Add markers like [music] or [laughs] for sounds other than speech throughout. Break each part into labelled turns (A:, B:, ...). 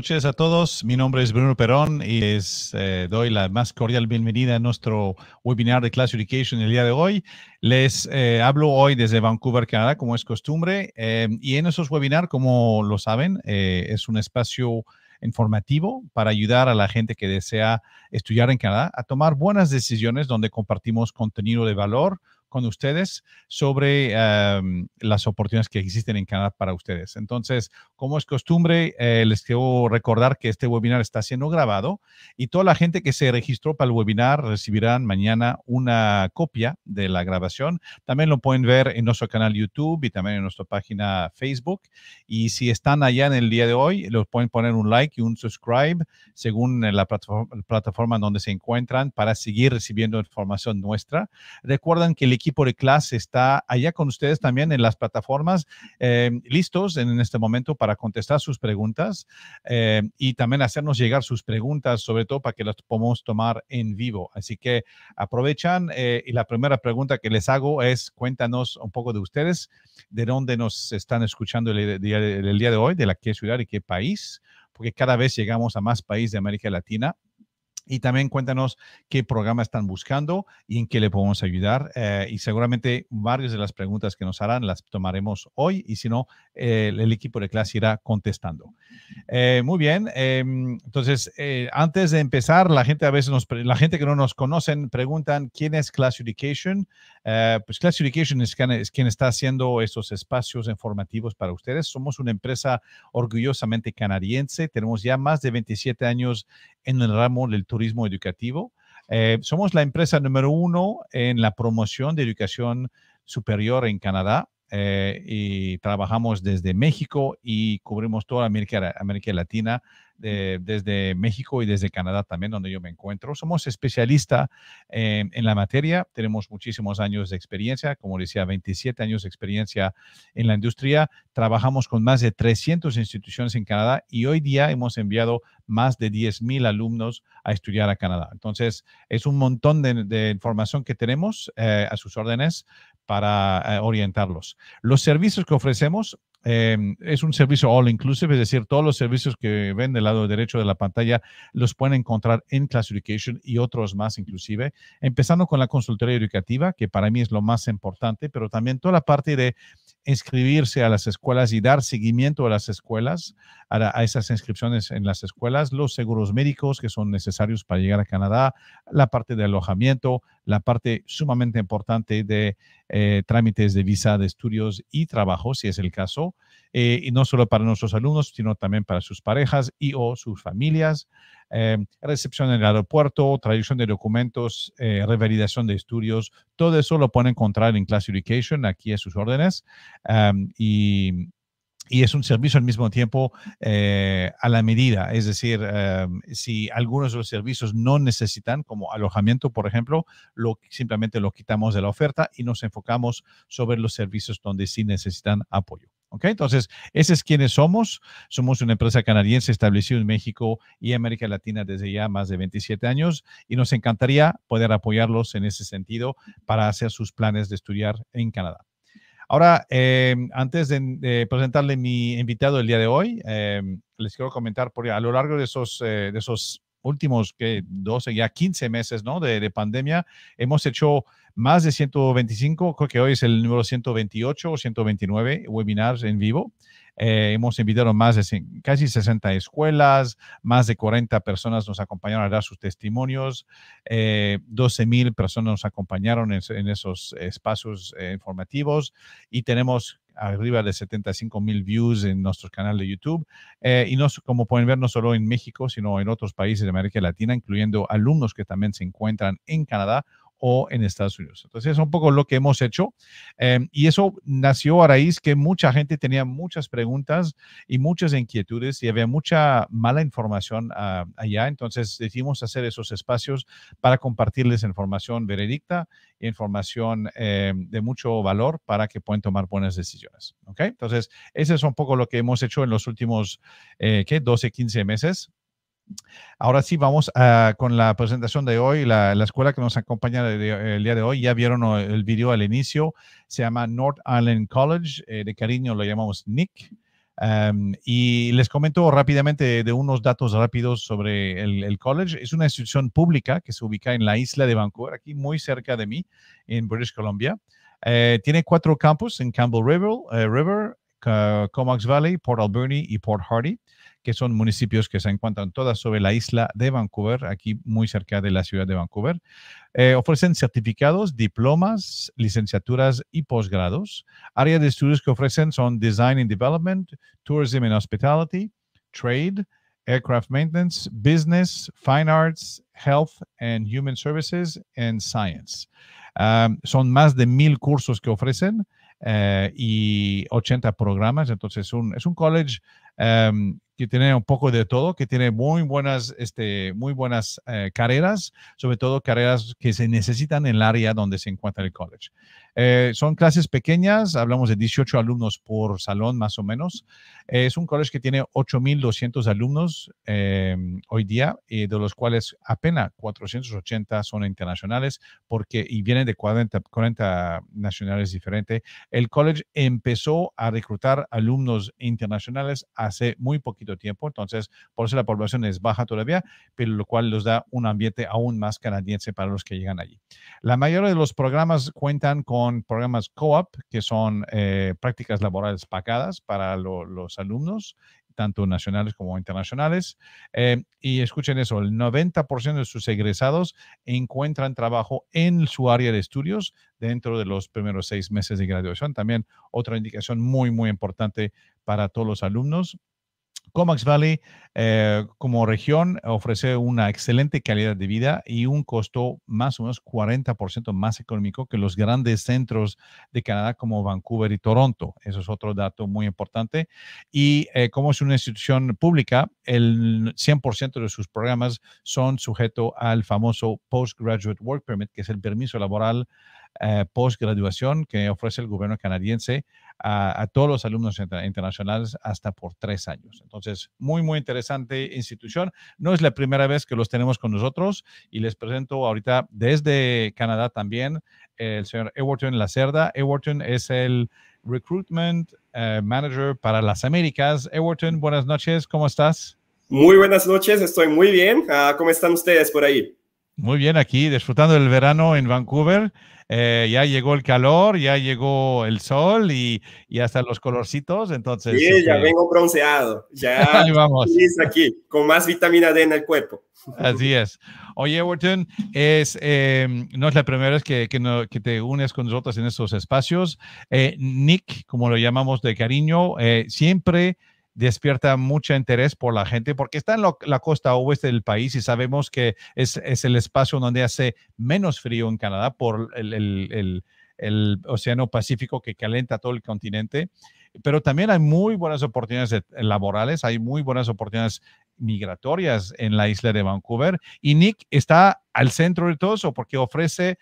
A: noches a todos. Mi nombre es Bruno Perón y les eh, doy la más cordial bienvenida a nuestro webinar de Class Education el día de hoy. Les eh, hablo hoy desde Vancouver, Canadá, como es costumbre. Eh, y en esos webinars, como lo saben, es un espacio informativo para ayudar a la gente que desea estudiar en Canadá a tomar buenas decisiones donde compartimos contenido de valor con ustedes sobre em, las oportunidades que existen en Canadá para ustedes. Entonces, como es costumbre, eh, les quiero recordar que este webinar está siendo grabado y toda la gente que se registró para el webinar recibirán mañana una copia de la grabación. También lo pueden ver en nuestro canal YouTube y también en nuestra página Facebook. Y si están allá en el día de hoy, los pueden poner un like y un subscribe según eh, la plataforma, donde se encuentran para seguir recibiendo información nuestra. Recuerden que el equipo de clase está allá con ustedes también en las plataformas, em, listos en este momento para contestar sus preguntas em, y también hacernos llegar sus preguntas, sobre todo para que las podamos tomar en vivo. Así que aprovechan eh, y la primera pregunta que les hago es cuéntanos un poco de ustedes, de dónde nos están escuchando el, día de hoy, de la qué ciudad y qué país, porque cada vez llegamos a más países de América Latina y también cuéntanos qué programa están buscando y en qué le podemos ayudar. Eh, y seguramente varias de las preguntas que nos harán las tomaremos hoy y si no, el equipo de clase irá contestando. Eh, muy bien, em, entonces eh, antes de empezar, la gente a veces, la gente que no nos conocen preguntan quién es Class Education. pues Class Education es quien, es quien está haciendo estos espacios informativos para ustedes. Somos una empresa orgullosamente canadiense, tenemos ya más de 27 años en el ramo del turismo educativo. Eh, somos la empresa número uno en la promoción de educación superior en Canadá eh, y trabajamos desde México y cubrimos toda América, América Latina desde México y desde Canadá también, donde yo me encuentro. Somos especialistas eh, en la materia, tenemos muchísimos años de experiencia, como decía, 27 años de experiencia en la industria. Trabajamos con más de 300 instituciones en Canadá y hoy día hemos enviado más de 10.000 alumnos a estudiar a Canadá. Entonces, es un montón de, información que tenemos eh, a sus órdenes para eh, orientarlos. Los servicios que ofrecemos Em, es un servicio all inclusive, es decir, todos los servicios que ven del lado derecho de la pantalla los pueden encontrar en classification y otros más inclusive, empezando con la consultoría educativa, que para mí es lo más importante, pero también toda la parte de inscribirse a las escuelas y dar seguimiento a las escuelas, a, esas inscripciones en las escuelas, los seguros médicos que son necesarios para llegar a Canadá, la parte de alojamiento, la parte sumamente importante de eh, trámites de visa de estudios y trabajo, si es el caso, eh, y no solo para nuestros alumnos, sino también para sus parejas y o sus familias, em, recepción en el aeropuerto, traducción de documentos, eh, revalidación de estudios, todo eso lo pueden encontrar en Class Education, aquí a sus órdenes, em, y, es un servicio al mismo tiempo eh, a la medida. Es decir, em, si algunos de los servicios no necesitan, como alojamiento, por ejemplo, lo, simplemente lo quitamos de la oferta y nos enfocamos sobre los servicios donde sí necesitan apoyo. ¿ok? Entonces, ese es quienes somos. Somos una empresa canadiense establecida en México y América Latina desde ya más de 27 años y nos encantaría poder apoyarlos en ese sentido para hacer sus planes de estudiar en Canadá. Ahora, eh, antes de, presentarle mi invitado el día de hoy, eh, les quiero comentar, porque a lo largo de esos, eh, de esos últimos que 12, ya 15 meses ¿no? de, pandemia, hemos hecho más de 125, creo que hoy es el número 128 o 129 webinars en vivo. Eh, hemos invitado más de casi 60 escuelas, más de 40 personas nos acompañaron a dar sus testimonios, eh, 12 mil personas nos acompañaron en, esos espacios eh, informativos y tenemos arriba de 75 mil views en nuestro canal de YouTube. Eh, y no, como pueden ver, no solo en México, sino en otros países de América Latina, incluyendo alumnos que también se encuentran en Canadá o en Estados Unidos. Entonces, es un poco lo que hemos hecho. Em, y eso nació a raíz que mucha gente tenía muchas preguntas y muchas inquietudes y había mucha mala información ah, allá. Entonces, decidimos hacer esos espacios para compartirles información veredicta, información em, de mucho valor para que puedan tomar buenas decisiones. ¿okay? Entonces, ese es un poco lo que hemos hecho en los últimos eh, ¿qué? 12, 15 meses. Ahora sí, vamos ah, con la presentación de hoy. La, escuela que nos acompaña el, día de hoy, ya vieron oh, el video al inicio, se llama North Island College, eh, de cariño lo llamamos Nick y les comento rápidamente de, unos datos rápidos sobre el, college. Es una institución pública que se ubica en la isla de Vancouver, aquí muy cerca de mí, en British Columbia. Eh, tiene cuatro campus en Campbell River, eh, Comox Valley, Port Alberni y Port Hardy que son municipios que se encuentran todas sobre la isla de Vancouver, aquí muy cerca de la ciudad de Vancouver. Eh, ofrecen certificados, diplomas, licenciaturas y posgrados. Áreas de estudios que ofrecen son Design and Development, Tourism and Hospitality, Trade, Aircraft Maintenance, Business, Fine Arts, Health and Human Services and Science. son más de mil cursos que ofrecen eh, y 80 programas, entonces es un college Em, que tiene un poco de todo, que tiene muy buenas, este, muy buenas eh, carreras, sobre todo carreras que se necesitan en el área donde se encuentra el college. Eh, son clases pequeñas, hablamos de 18 alumnos por salón más o menos. Eh, es un college que tiene 8.200 alumnos em, hoy día, de los cuales apenas 480 son internacionales porque, y vienen de 40, 40 nacionales diferentes. El college empezó a reclutar alumnos internacionales hace muy poquito tiempo, entonces por eso la población es baja todavía, pero lo cual los da un ambiente aún más canadiense para los que llegan allí. La mayoría de los programas cuentan con programas co-op, que son eh, prácticas laborales pagadas para los alumnos, tanto nacionales como internacionales. Eh, y escuchen eso, el 90% de sus egresados encuentran trabajo en su área de estudios dentro de los primeros seis meses de graduación. También otra indicación muy, muy importante para todos los alumnos Comax Valley eh, como región ofrece una excelente calidad de vida y un costo más o menos 40% más económico que los grandes centros de Canadá como Vancouver y Toronto. Eso es otro dato muy importante. Y eh, como es una institución pública, el 100% de sus programas son sujetos al famoso Postgraduate Work Permit, que es el permiso laboral eh, postgraduación que ofrece el gobierno canadiense a, todos los alumnos internacionales hasta por tres años. Entonces, muy, muy interesante institución. No es la primera vez que los tenemos con nosotros y les presento ahorita desde Canadá también el señor Ewerton Lacerda. Ewerton es el Recruitment eh, Manager para las Américas. Ewerton, buenas noches, ¿cómo estás?
B: Muy buenas noches, estoy muy bien. Ah, ¿Cómo están ustedes por ahí?
A: Muy bien, aquí disfrutando del verano en Vancouver. Eh, ya llegó el calor, ya llegó el sol y, y hasta los colorcitos, entonces... Sí, ya este vengo
B: bronceado, ya [laughs] vamos. aquí, con más vitamina D en el cuerpo.
A: Así es. Oye, Everton, es, em, no es la primera vez que, que, te unes con nosotros en estos espacios. Eh, Nick, como lo llamamos de cariño, eh, siempre despierta mucho interés por la gente porque está en la costa oeste del país y sabemos que es, el espacio donde hace menos frío en Canadá por el, Océano Pacífico que calenta todo el continente pero también hay muy buenas oportunidades eh, laborales, hay muy buenas oportunidades migratorias en la isla de Vancouver y Nick está al centro de todo eso porque ofrece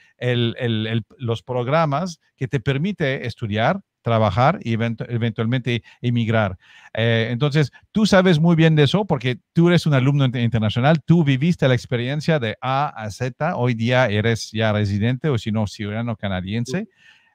A: los programas que te permite estudiar trabajar y eventualmente emigrar. Eh, entonces, tú sabes muy bien de eso porque tú eres un alumno internacional, tú viviste la experiencia de A a Z, hoy día eres ya residente o si no, ciudadano canadiense.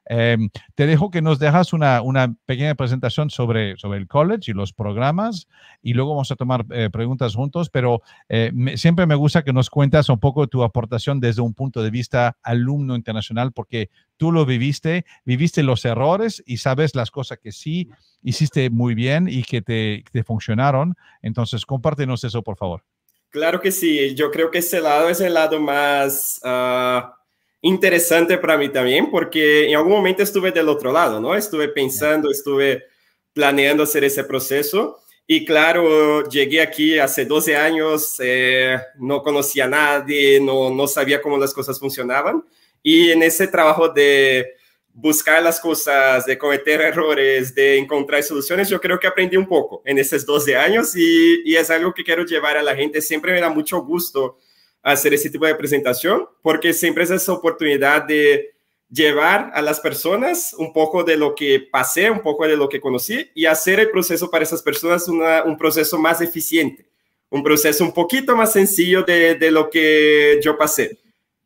A: Em, te dejo que nos dejas una, pequeña presentación sobre, sobre el college y los programas y luego vamos a tomar eh, preguntas juntos, pero eh, siempre me gusta que nos cuentas un poco tu aportación desde un punto de vista alumno internacional porque tú lo viviste, viviste los errores y sabes las cosas que sí hiciste muy bien y que te, funcionaron. Entonces, compártenos eso, por favor.
B: Claro que sí, yo creo que ese lado es el lado más... Ah, interesante para mí también, porque en algún momento estuve del otro lado, ¿no? Estuve pensando, estuve planeando hacer ese proceso. Y claro, llegué aquí hace 12 años, eh, no conocía a nadie, no, no sabía cómo las cosas funcionaban. Y en ese trabajo de buscar las cosas, de cometer errores, de encontrar soluciones, yo creo que aprendí un poco en esos 12 años y, y es algo que quiero llevar a la gente. Siempre me da mucho gusto hacer ese tipo de presentación, porque siempre es esa oportunidad de llevar a las personas un poco de lo que pasé, un poco de lo que conocí y hacer el proceso para esas personas un proceso más eficiente, un proceso un poquito más sencillo de, lo que yo pasé.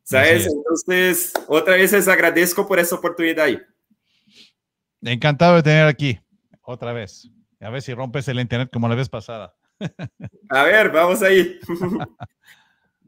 B: ¿Sabes? Entonces, otra vez les agradezco por esa oportunidad ahí.
A: Encantado de tener aquí, otra vez. A ver si rompes el internet como la vez pasada.
B: A ver, vamos ahí. [laughs]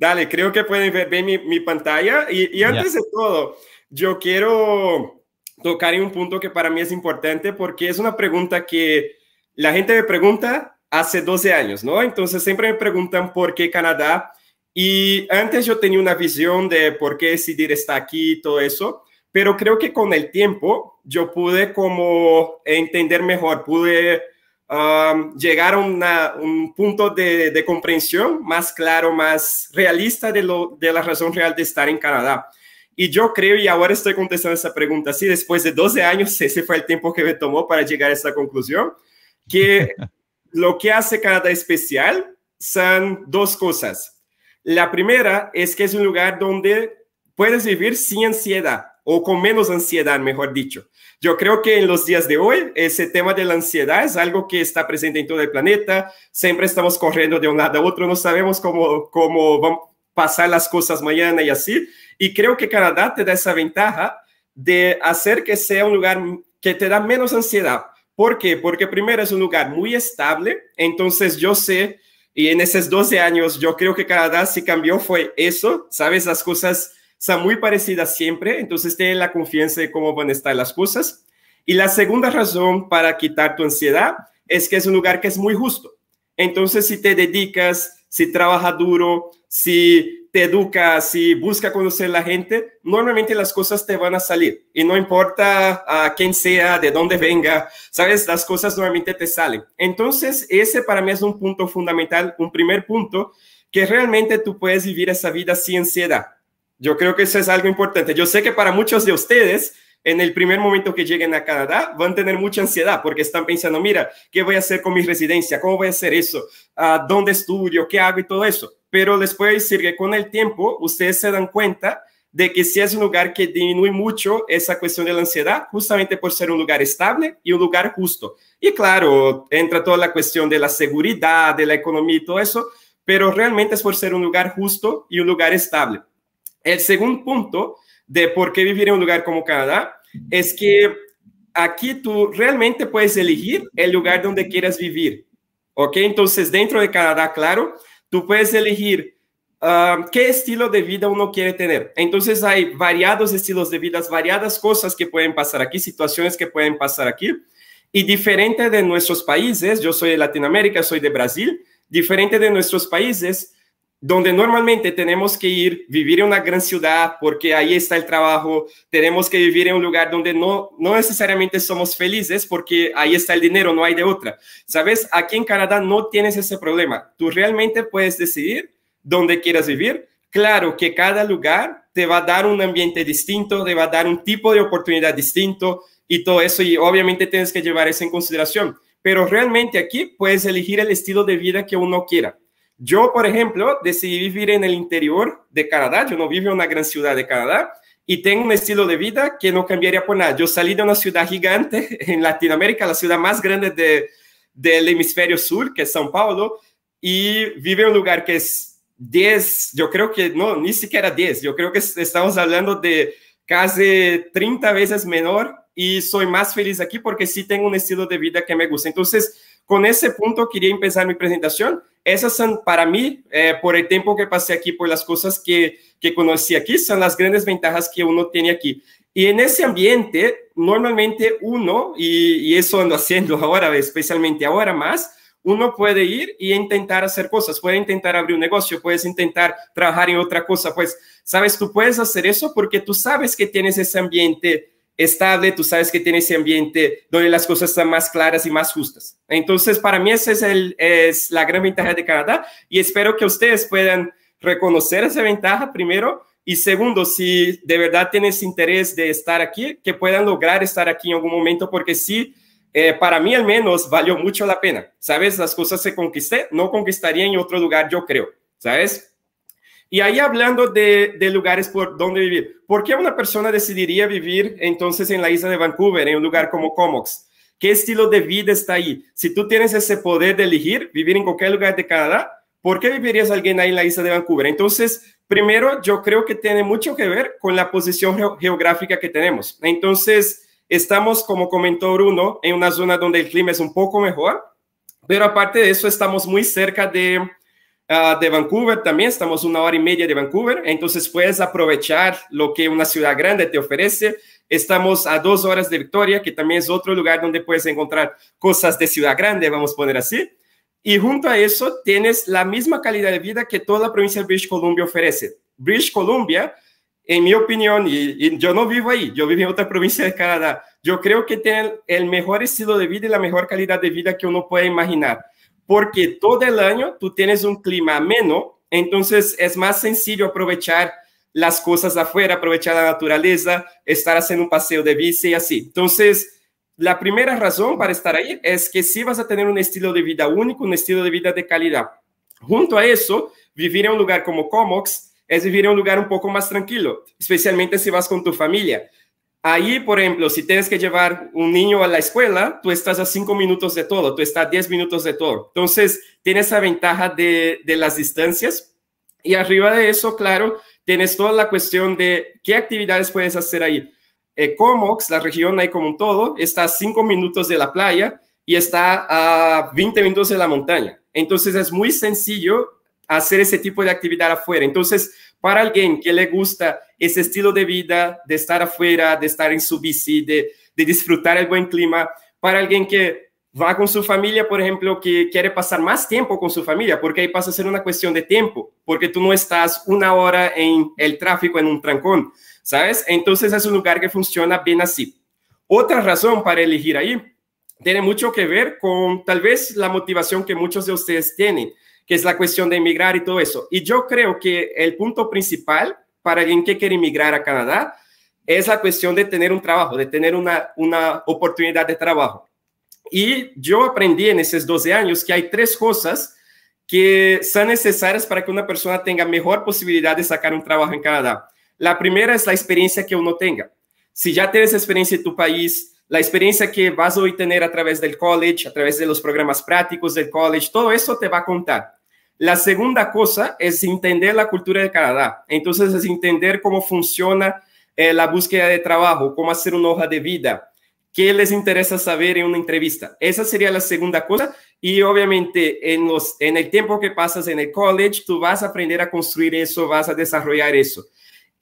B: Dale, creo que pueden ver mi, pantalla. Y, antes de todo, yo quiero tocar en un punto que para mí es importante porque es una pregunta que la gente me pregunta hace 12 años, ¿no? Entonces siempre me preguntan por qué Canadá. Y antes yo tenía una visión de por qué decidir estar aquí y todo eso, pero creo que con el tiempo yo pude como entender mejor, pude Um, llegar a un punto de, comprensión más claro, más realista de, la razón real de estar en Canadá. Y yo creo, y ahora estoy contestando esa pregunta así, después de 12 años, [laughs] ese fue el tiempo que me tomó para llegar a esta conclusión, que [laughs] lo que hace Canadá especial son dos cosas. La primera es que es un lugar donde puedes vivir sin ansiedad, o con menos ansiedad, mejor dicho. Yo creo que en los días de hoy ese tema de la ansiedad es algo que está presente en todo el planeta. Siempre estamos corriendo de un lado a otro, no sabemos cómo, cómo van a pasar las cosas mañana y así. Y creo que Canadá te da esa ventaja de hacer que sea un lugar que te da menos ansiedad. ¿Por qué? Porque primero es un lugar muy estable, entonces yo sé, y en esos 12 años yo creo que Canadá si cambió fue eso, ¿sabes? Las cosas son muy parecida siempre, entonces ten la confianza de cómo van a estar las cosas. Y la segunda razón para quitar tu ansiedad es que es un lugar que es muy justo. Entonces, si te dedicas, si trabajas duro, si te educas, si busca conocer a la gente, normalmente las cosas te van a salir. Y no importa a quién sea, de dónde venga, sabes, las cosas normalmente te salen. Entonces, ese para mí es un punto fundamental, un primer punto, que realmente tú puedes vivir esa vida sin ansiedad. Yo creo que eso es algo importante. Yo sé que para muchos de ustedes, en el primer momento que lleguen a Canadá, van a tener mucha ansiedad porque están pensando, mira, ¿qué voy a hacer con mi residencia? ¿Cómo voy a hacer eso? Ah, ¿Dónde estudio? ¿Qué hago? Y todo eso. Pero les puedo decir que con el tiempo ustedes se dan cuenta de que sí es un lugar que disminuye mucho esa cuestión de la ansiedad, justamente por ser un lugar estable y un lugar justo. Y claro, entra toda la cuestión de la seguridad, de la economía y todo eso, pero realmente es por ser un lugar justo y un lugar estable. El segundo punto de por qué vivir en un lugar como Canadá es que aquí tú realmente puedes elegir el lugar donde quieras vivir. ¿Ok? Entonces, dentro de Canadá, claro, tú puedes elegir ah, qué estilo de vida uno quiere tener. Entonces, hay variados estilos de vida, variadas cosas que pueden pasar aquí, situaciones que pueden pasar aquí. Y diferente de nuestros países, yo soy de Latinoamérica, soy de Brasil, diferente de nuestros países, donde normalmente tenemos que ir, vivir en una gran ciudad, porque ahí está el trabajo, tenemos que vivir en un lugar donde no, no necesariamente somos felices, porque ahí está el dinero, no hay de otra. ¿Sabes? Aquí en Canadá no tienes ese problema. Tú realmente puedes decidir dónde quieras vivir. Claro que cada lugar te va a dar un ambiente distinto, te va a dar un tipo de oportunidad distinto y todo eso, y obviamente tienes que llevar eso en consideración. Pero realmente aquí puedes elegir el estilo de vida que uno quiera yo, por ejemplo, decidí vivir en el interior de Canadá, yo no vivo en una gran ciudad de Canadá y tengo un estilo de vida que no cambiaría por nada. Yo salí de una ciudad gigante [laughs] en Latinoamérica, la ciudad más grande del hemisferio sur, que es São Paulo, y vivo en un lugar que es 10, yo creo que no, ni siquiera 10, yo creo que estamos hablando de casi 30 veces menor y soy más feliz aquí porque sí tengo un estilo de vida que me gusta. Entonces, con ese punto quería empezar mi presentación esas son para mí, eh, por el tiempo que pasé aquí, por las cosas que, conocí aquí, son las grandes ventajas que uno tiene aquí. Y en ese ambiente, normalmente uno, y, eso ando haciendo [laughs] ahora, especialmente ahora más, uno puede ir y intentar hacer cosas, puede intentar abrir un negocio, puedes intentar trabajar en otra cosa, pues, sabes, tú puedes hacer eso porque tú sabes que tienes ese ambiente estable, tú sabes que tiene ese ambiente donde las cosas están más claras y más justas. Entonces, para mí esa es, la gran ventaja de Canadá y espero que ustedes puedan reconocer esa ventaja primero y segundo, si de verdad tienes interés de estar aquí, que puedan lograr estar aquí en algún momento porque sí, eh, para mí al menos valió mucho la pena. ¿Sabes? Las cosas se conquisté, no conquistaría en otro lugar, yo creo. ¿Sabes? Y ahí hablando de, lugares por donde vivir, ¿por qué una persona decidiría vivir entonces en la isla de Vancouver, en un lugar como Comox? ¿Qué estilo de vida está ahí? Si tú tienes ese poder de elegir vivir en cualquier lugar de Canadá, ¿por qué vivirías alguien ahí en la isla de Vancouver? Entonces, primero, yo creo que tiene mucho que ver con la posición geográfica que tenemos. Entonces, estamos, como comentó Bruno, en una zona donde el clima es un poco mejor, pero aparte de eso, estamos muy cerca de Ah, de Vancouver también, estamos una hora y media de Vancouver, entonces puedes aprovechar lo que una ciudad grande te ofrece. Estamos a dos horas de Victoria, que también es otro lugar donde puedes encontrar cosas de ciudad grande, vamos a poner así. Y junto a eso, tienes la misma calidad de vida que toda la provincia de British Columbia ofrece. British Columbia, en mi opinión, y, yo no vivo ahí, yo vivo en otra [laughs] provincia de Canadá, yo creo que tiene el mejor estilo de vida y la mejor calidad de vida que uno puede imaginar porque todo el año tú tienes un clima ameno, entonces es más sencillo aprovechar las cosas afuera, aprovechar la naturaleza, estar haciendo un paseo de bici y así. Entonces, la primera razón para estar ahí es que si sí vas a tener un estilo de vida único, un estilo de vida de calidad. Junto a eso, vivir en un lugar como Comox es vivir en un lugar un poco más tranquilo, especialmente si vas con tu familia. Ahí, por ejemplo, si tienes que llevar un niño a la escuela, tú estás a cinco minutos de todo, tú estás a diez minutos de todo. Entonces, tienes esa ventaja de, las distancias. Y arriba de eso, claro, tienes toda la cuestión de qué actividades puedes hacer ahí. Eh, Comox, la región ahí como un todo, está a cinco minutos de la playa y está a 20 minutos de la montaña. Entonces, es muy sencillo hacer ese tipo de actividad afuera. Entonces, para alguien que le gusta ese estilo de vida, de estar afuera, de estar en su bici, de, disfrutar el buen clima, para alguien que va con su familia, por ejemplo, que quiere pasar más tiempo con su familia, porque ahí pasa a ser una cuestión de tiempo, porque tú no estás una hora en el tráfico, en un trancón, ¿sabes? Entonces es un lugar que funciona bien así. Otra razón para elegir ahí tiene mucho que ver con tal vez la motivación que muchos de ustedes tienen que es la cuestión de emigrar y todo eso. Y yo creo que el punto principal para alguien que quiere emigrar a Canadá es la cuestión de tener un trabajo, de tener una, una oportunidad de trabajo. Y yo aprendí en esos 12 años que hay tres cosas que son necesarias para que una persona tenga mejor posibilidad de sacar un trabajo en Canadá. La primera es la experiencia que uno tenga. Si ya tienes experiencia en tu país, la experiencia que vas a obtener a través del college, a través de los programas prácticos del college, todo eso te va a contar. La segunda cosa es entender la cultura de Canadá. Entonces es entender cómo funciona eh, la búsqueda de trabajo, cómo hacer una hoja de vida, qué les interesa saber en una entrevista. Esa sería la segunda cosa. Y obviamente en el tiempo que pasas en el college, tú vas a aprender a construir eso, vas a desarrollar eso.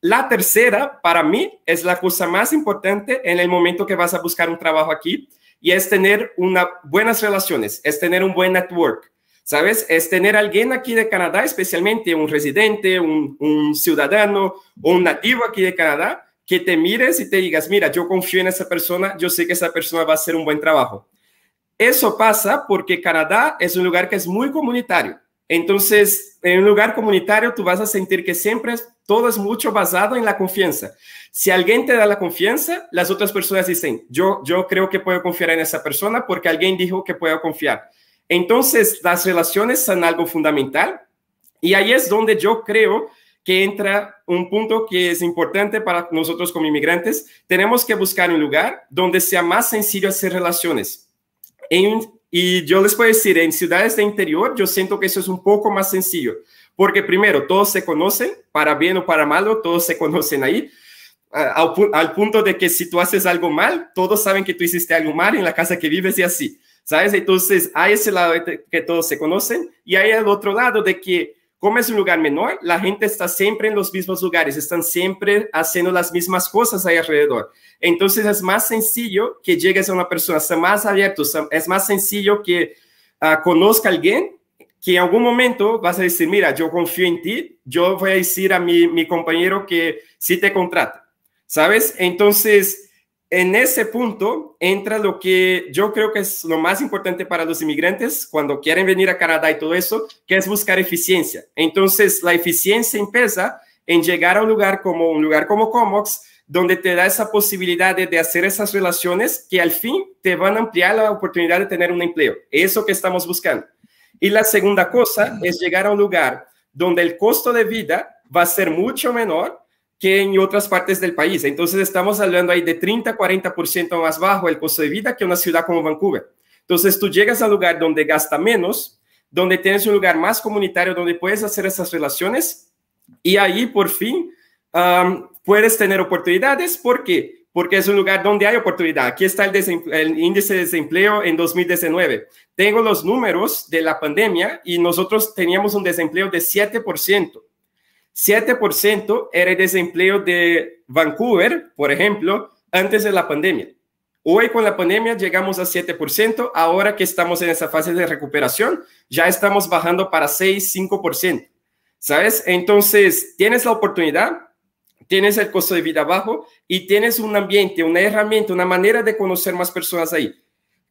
B: La tercera, para mí, es la cosa más importante en el momento que vas a buscar un trabajo aquí y es tener una, buenas relaciones, es tener un buen network. ¿Sabes? Es tener alguien aquí de Canadá, especialmente un residente, un, un ciudadano o un nativo aquí de Canadá, que te mires y te digas, mira, yo confío en esa persona, yo sé que esa persona va a hacer un buen trabajo. Eso pasa porque Canadá es un lugar que es muy comunitario. Entonces, en un lugar comunitario, tú vas a sentir que siempre todo es mucho basado en la confianza. Si alguien te da la confianza, las otras personas dicen, yo, yo creo que puedo confiar en esa persona porque alguien dijo que puedo confiar. Entonces, las relaciones son algo fundamental y ahí es donde yo creo que entra un punto que es importante para nosotros como inmigrantes. Tenemos que buscar un lugar donde sea más sencillo hacer relaciones. En, y yo les puedo decir, en ciudades de interior yo siento que eso es un poco más sencillo, porque primero, todos se conocen, para bien o para malo, todos se [laughs] conocen ahí, al, punto de que si tú haces algo mal, todos saben que tú hiciste algo mal en la casa que vives y así, ¿sabes? Entonces, hay ese lado que todos se conocen y hay el otro lado de que como es un lugar menor, la gente está siempre en los mismos lugares, están siempre haciendo las mismas cosas ahí alrededor. Entonces es más sencillo que llegues a una persona, está más abierto, es más sencillo que ah, conozca a alguien que en algún momento vas a decir, mira, yo confío en ti, yo voy a decir a mi, mi compañero que sí te contrata, ¿sabes? Entonces en ese punto entra lo que yo creo que es lo más importante para los inmigrantes cuando quieren venir a Canadá y todo eso, que es buscar eficiencia. Entonces, la eficiencia empieza en llegar a un lugar como un lugar como Comox, donde te da esa posibilidad de, hacer esas relaciones que al fin te van a ampliar la oportunidad de tener un empleo. Eso que estamos buscando. Y la segunda cosa es llegar a un lugar donde el costo de vida va a ser mucho menor que en otras partes del país. Entonces estamos hablando ahí de 30, 40% más bajo el costo de vida que una ciudad como Vancouver. Entonces tú llegas a un lugar donde gasta menos, donde tienes un lugar más comunitario, donde puedes hacer esas relaciones y ahí por fin puedes tener oportunidades. ¿Por qué? Porque es un lugar donde hay oportunidad. Aquí está el, el índice de desempleo en 2019. Tengo los números de la pandemia y nosotros teníamos un desempleo de 7%. 7% era el desempleo de Vancouver, por ejemplo, antes de la pandemia. Hoy con la pandemia llegamos a 7%, ahora que estamos en esa fase de recuperación, ya estamos bajando para 6, 5%. ¿Sabes? Entonces, tienes la oportunidad, tienes el costo de vida bajo y tienes un ambiente, una herramienta, una manera de conocer más personas ahí,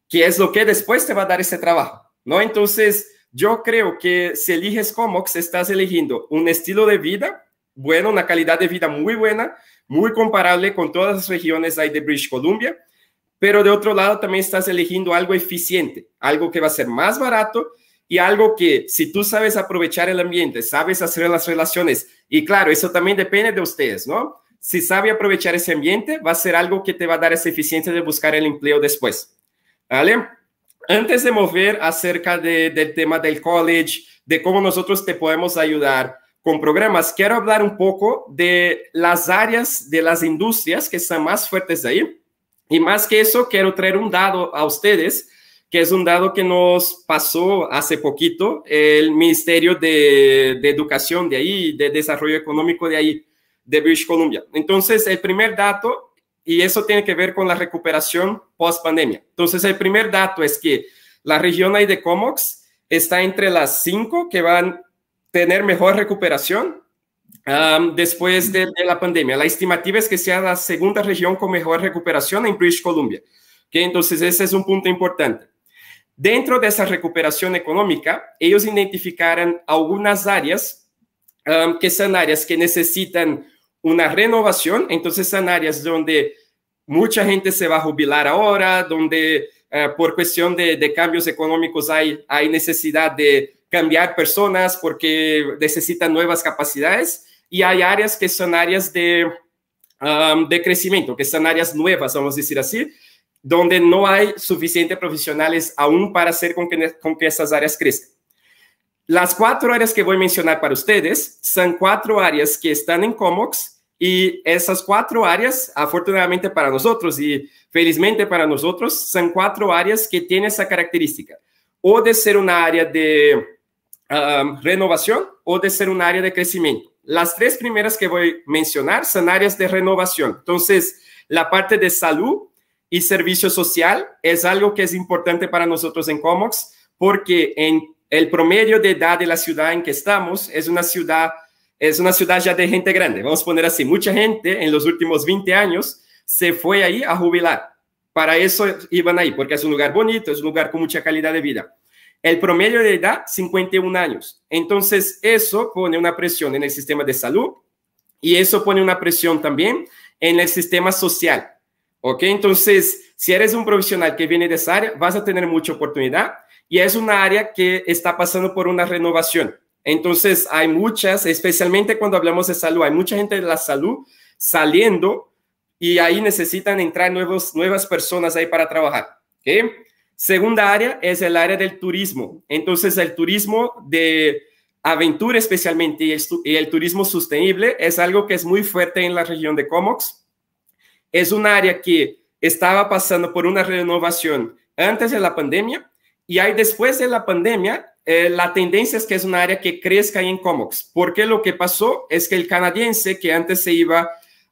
B: que es lo que después te va a dar ese trabajo, ¿no? Entonces, yo creo que si eliges Comox, estás eligiendo un estilo de vida bueno, una calidad de vida muy buena, muy comparable con todas las regiones ahí de British Columbia, pero de otro lado también estás eligiendo algo eficiente, algo que va a ser más barato y algo que si tú sabes aprovechar el ambiente, sabes hacer las relaciones, y claro, eso también depende de ustedes, ¿no? Si sabe aprovechar ese ambiente, va a ser algo que te va a dar esa eficiencia de buscar el empleo después. ¿Vale? antes de mover acerca del tema del college, de cómo nosotros te podemos ayudar con programas, quiero hablar un poco de las áreas de las industrias que están más fuertes de ahí. Y más que eso, quiero traer un dado a ustedes, que es un dado que nos pasó hace poquito el Ministerio de, de Educación de ahí, de Desarrollo Económico de ahí, de British Columbia. Entonces, el primer dato y eso tiene que ver con la recuperación post pandemia. Entonces, el primer dato es que la región ahí de Comox está entre las cinco que van a tener mejor recuperación después de, la pandemia. La estimativa es que sea la segunda región con mejor recuperación en British Columbia. Entonces, ese es un punto importante. Dentro de esa recuperación económica, ellos identificaron algunas áreas que son áreas que necesitan una renovación, entonces son áreas donde mucha gente se va a jubilar ahora, donde eh, por cuestión de, cambios económicos hay, necesidad de cambiar personas porque necesitan nuevas capacidades y hay áreas que son áreas de, um, de crecimiento, que son áreas nuevas, vamos a decir así, donde no hay suficientes profesionales aún para hacer con que, con que esas áreas crezcan. Las cuatro áreas que voy a mencionar para ustedes son cuatro áreas que están en Comox y esas cuatro áreas, afortunadamente para nosotros y felizmente para nosotros, son cuatro áreas que tienen esa característica, o de ser una área de um, renovación o de ser un área de crecimiento. Las tres primeras que voy a mencionar son áreas de renovación. Entonces, la parte de salud y servicio social es algo que es importante para nosotros en Comox porque en el promedio de edad de la ciudad en que estamos es una ciudad, es una ciudad ya de gente grande. Vamos a poner así, mucha gente en los últimos 20 años se fue ahí a jubilar. Para eso iban ahí, porque es un lugar bonito, es un lugar con mucha calidad de vida. El promedio de edad, 51 años. Entonces, eso pone una presión en el sistema de salud y eso pone una presión también en el sistema social. ¿Ok? Entonces, si eres un profesional que viene de esa área, vas a tener mucha oportunidad y es un área que está pasando por una renovación. Entonces, hay muchas, especialmente cuando hablamos de salud, hay mucha gente de la salud saliendo y ahí necesitan entrar nuevos, nuevas personas ahí para trabajar. Segunda área es el área del turismo. Entonces, el turismo de aventura especialmente y el turismo sostenible es algo que es muy fuerte en la región de Comox. Es un área que estaba pasando por una renovación antes de la pandemia y ahí después de la pandemia, eh, la tendencia es que es un área que crezca en Comox, porque lo que pasó es que el canadiense que antes se iba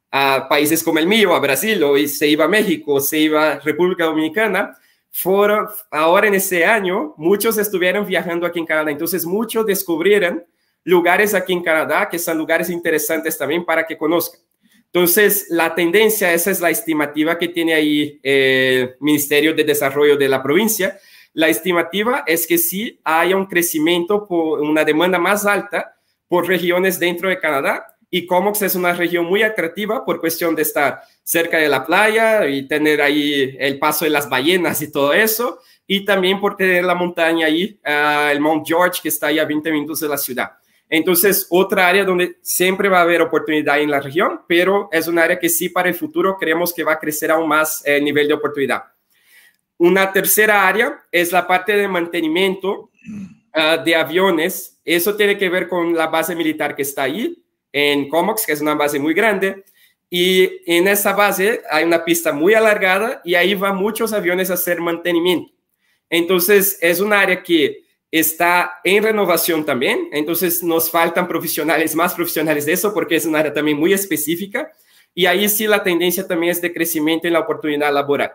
B: a países como el mío, a Brasil, o se iba a México, o se iba a República Dominicana, ahora en ese año, muchos estuvieron viajando aquí en Canadá. Entonces, muchos descubrieron lugares aquí en Canadá que son lugares interesantes también para que conozcan. Entonces, la tendencia, esa es la estimativa que tiene ahí eh, el Ministerio de Desarrollo de la provincia, la estimativa es que sí hay un crecimiento por una demanda más alta por regiones dentro de Canadá. Y Comox es una región muy atractiva por cuestión de estar cerca de la playa y tener ahí el paso de las ballenas y todo eso. Y también por tener la montaña ahí, ah, el Mount George, que está ahí a 20 minutos de la ciudad. Entonces, otra área donde siempre va a haber oportunidad en la región, pero es un área que sí para el futuro creemos que va a crecer aún más el eh, nivel de oportunidad. Una tercera área es la parte de mantenimiento ah, de aviones. Eso tiene que ver con la base militar que está ahí, en Comox, que es una base muy grande. Y en esa base hay una pista muy alargada y ahí van muchos aviones a hacer mantenimiento. Entonces, es un área que está en renovación también. Entonces, nos faltan profesionales, más profesionales de eso, porque es un área también muy específica. Y ahí sí la tendencia también es de crecimiento en la oportunidad laboral.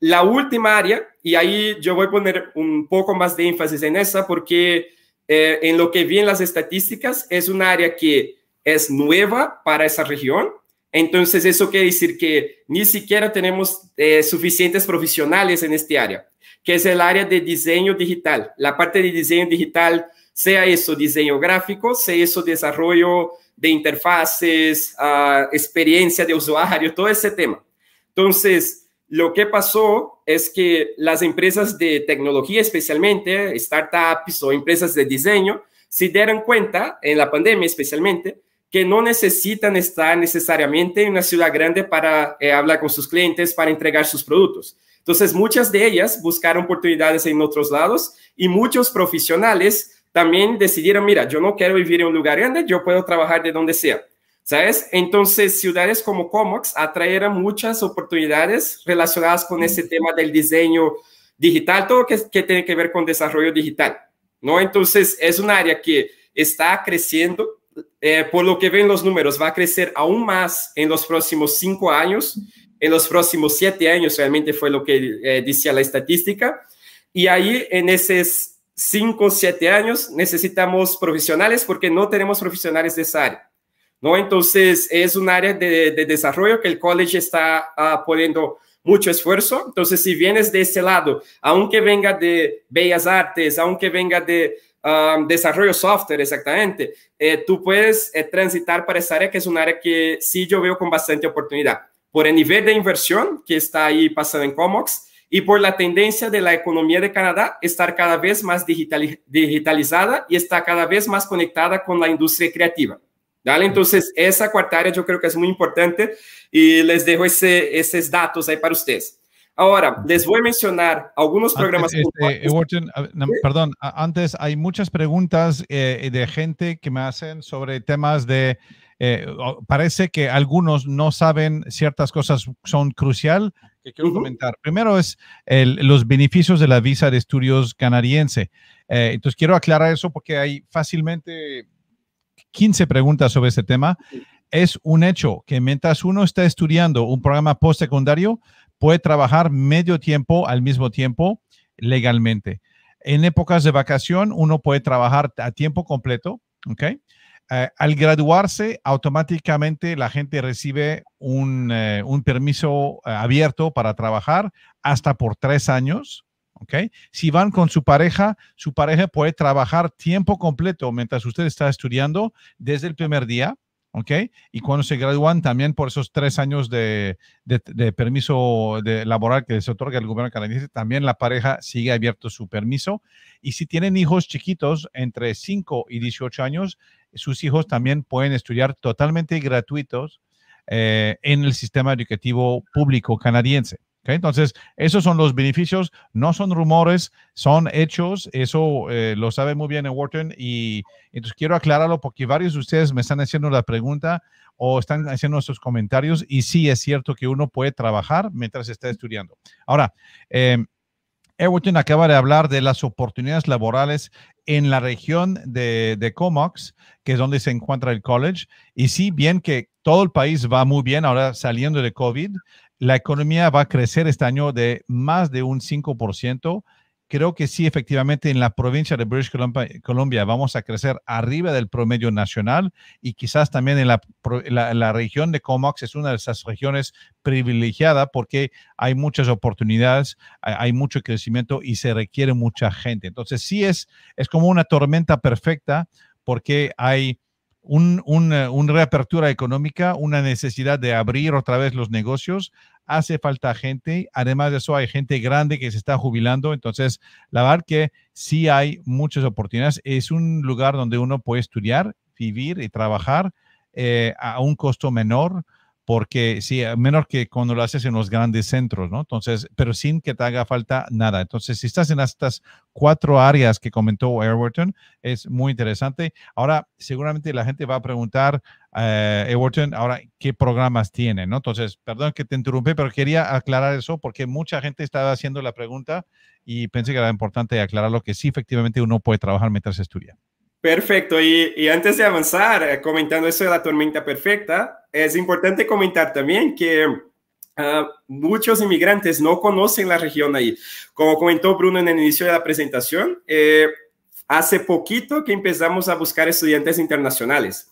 B: La última área, y ahí yo voy a poner un poco más de énfasis en esa, porque eh, en lo que vi en las estadísticas es un área que es nueva para esa región. Entonces eso quiere decir que ni siquiera tenemos eh, suficientes profesionales en este área, que es el área de diseño digital. La parte de diseño digital, sea eso diseño gráfico, sea eso desarrollo de interfaces, ah, experiencia de usuario, todo ese tema. Entonces, lo que pasó es que las empresas de tecnología, especialmente startups o empresas de diseño, se dieron cuenta, en la pandemia especialmente, que no necesitan estar necesariamente en una ciudad grande para eh, hablar con sus clientes, para entregar sus productos. Entonces, muchas de ellas buscaron oportunidades en otros lados y muchos profesionales también decidieron, mira, yo no quiero vivir en un lugar grande, yo puedo trabajar de donde sea. ¿Sabes? Entonces, ciudades como Comox atraerán muchas oportunidades relacionadas con ese tema del diseño digital, todo que, que tiene que ver con desarrollo digital, ¿no? Entonces, es un área que está creciendo, eh, por lo que ven los números, va a crecer aún más en los próximos cinco años, en los próximos siete años, realmente fue lo que eh, decía la estadística, y ahí en esos cinco, siete años necesitamos profesionales porque no tenemos profesionales de esa área. ¿no? Entonces, es un área de, desarrollo que el college está ah, poniendo mucho esfuerzo. Entonces, si vienes de ese lado, aunque venga de bellas artes, aunque venga de um, desarrollo software, exactamente, eh, tú puedes eh, transitar para esa área que es un área que sí yo veo con bastante oportunidad por el nivel de inversión que está ahí pasando en Comox y por la tendencia de la economía de Canadá estar cada vez más digitalizada y está cada vez más conectada con la industria creativa. Entonces, esa cuarta área yo creo que es muy importante y les dejo ese, esos datos ahí para ustedes. Ahora, les voy a mencionar algunos programas. Este,
A: perdón, antes hay muchas preguntas eh, de gente que me hacen sobre temas de... Eh, parece que algunos no saben ciertas cosas son crucial que quiero comentar. Primero es los beneficios de la visa de estudios canadiense. Eh, entonces quiero aclarar eso porque hay fácilmente 15 preguntas sobre este tema. Es un hecho que mientras uno está estudiando un programa postsecundario, puede trabajar medio tiempo al mismo tiempo legalmente. En épocas de vacación, uno puede trabajar a tiempo completo, ¿ok? Eh, al graduarse, automáticamente la gente recibe un, eh, permiso eh, abierto para trabajar hasta por tres años, si van con su pareja, su pareja puede trabajar tiempo completo mientras usted está estudiando desde el primer día, ¿ok? Y cuando se gradúan también por esos tres años de, permiso de laboral que se otorga el gobierno canadiense, también la pareja sigue abierto su permiso. Y si tienen hijos chiquitos entre 5 y 18 años, sus hijos también pueden estudiar totalmente gratuitos eh, en el sistema educativo público canadiense. Entonces, esos son los beneficios, no son rumores, son hechos, eso eh, lo sabe muy bien en Wharton y entonces quiero aclararlo porque varios de ustedes me están haciendo la pregunta o están haciendo sus comentarios y sí es cierto que uno puede trabajar mientras está estudiando. Ahora, eh, acaba de hablar de las oportunidades laborales en la región de, de, Comox, que es donde se encuentra el college. Y sí, bien que todo el país va muy bien ahora saliendo de COVID, la economía va a crecer este año de más de un 5%. Creo que sí, efectivamente, en la provincia de British Columbia vamos a crecer arriba del promedio nacional y quizás también en la, región de Comox es una de esas regiones privilegiada porque hay muchas oportunidades, hay, mucho crecimiento y se requiere mucha gente. Entonces, sí es, es como una tormenta perfecta porque hay un, una eh, reapertura económica, una necesidad de abrir otra vez los negocios. Hace falta gente. Además de eso, hay gente grande que se está jubilando. Entonces, la verdad que sí hay muchas oportunidades. Es un lugar donde uno puede estudiar, vivir y trabajar eh, a un costo menor porque sí, menos que cuando lo haces en los grandes centros, ¿no? Entonces, pero sin que te haga falta nada. Entonces, si estás en estas cuatro áreas que comentó Everton, es muy interesante. Ahora, seguramente la gente va a preguntar, eh, ahora, ¿qué programas tiene, no? Entonces, perdón que te interrumpí, pero quería aclarar eso porque mucha gente estaba haciendo la pregunta y pensé que era importante aclarar lo que sí, efectivamente, uno puede trabajar mientras estudia.
B: Perfecto, y, antes de avanzar, eh, comentando eso de la tormenta perfecta, es importante comentar también que ah, muchos inmigrantes no conocen la región ahí. Como comentó Bruno en el inicio de la presentación, eh, hace poquito que empezamos a buscar estudiantes internacionales.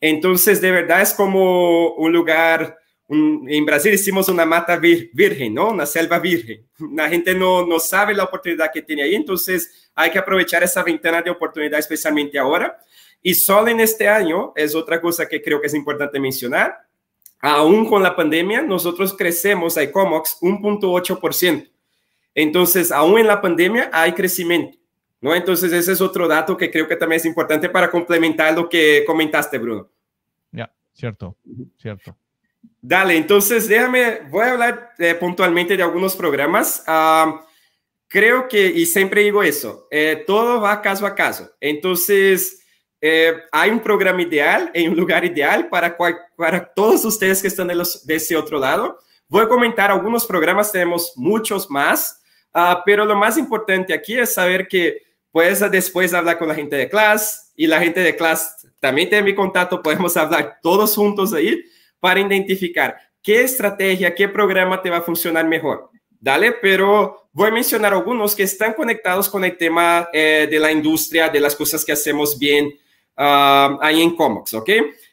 B: Entonces, de verdad es como un lugar, en Brasil hicimos una mata virgen, ¿no? Una selva virgen. La gente no, no sabe la oportunidad que tiene ahí, entonces hay que aprovechar esa ventana de oportunidad, especialmente ahora. Y solo en este año, es otra cosa que creo que es importante mencionar, aún con la pandemia, nosotros crecemos a Ecomox 1.8%. Entonces, aún en la pandemia hay crecimiento, ¿no? Entonces, ese es otro dato que creo que también es importante para complementar lo que comentaste, Bruno.
A: Ya, cierto, cierto.
B: Dale, entonces déjame, voy a hablar eh, puntualmente de algunos programas. Ah, creo que, y siempre digo eso, eh, todo va caso a caso. Entonces, eh, hay un programa ideal, en un lugar ideal para, para todos ustedes que están de, los, de, ese otro lado. Voy a comentar algunos programas, tenemos muchos más, ah, pero lo más importante aquí es saber que puedes después hablar con la gente de clase y la gente de clase también tiene mi contacto, podemos hablar todos juntos ahí para identificar qué estrategia, qué programa te va a funcionar mejor. ¿dale? Pero voy a mencionar algunos que están conectados con el tema eh, de la industria, de las cosas que hacemos bien ah, ahí en Comox, ¿ok?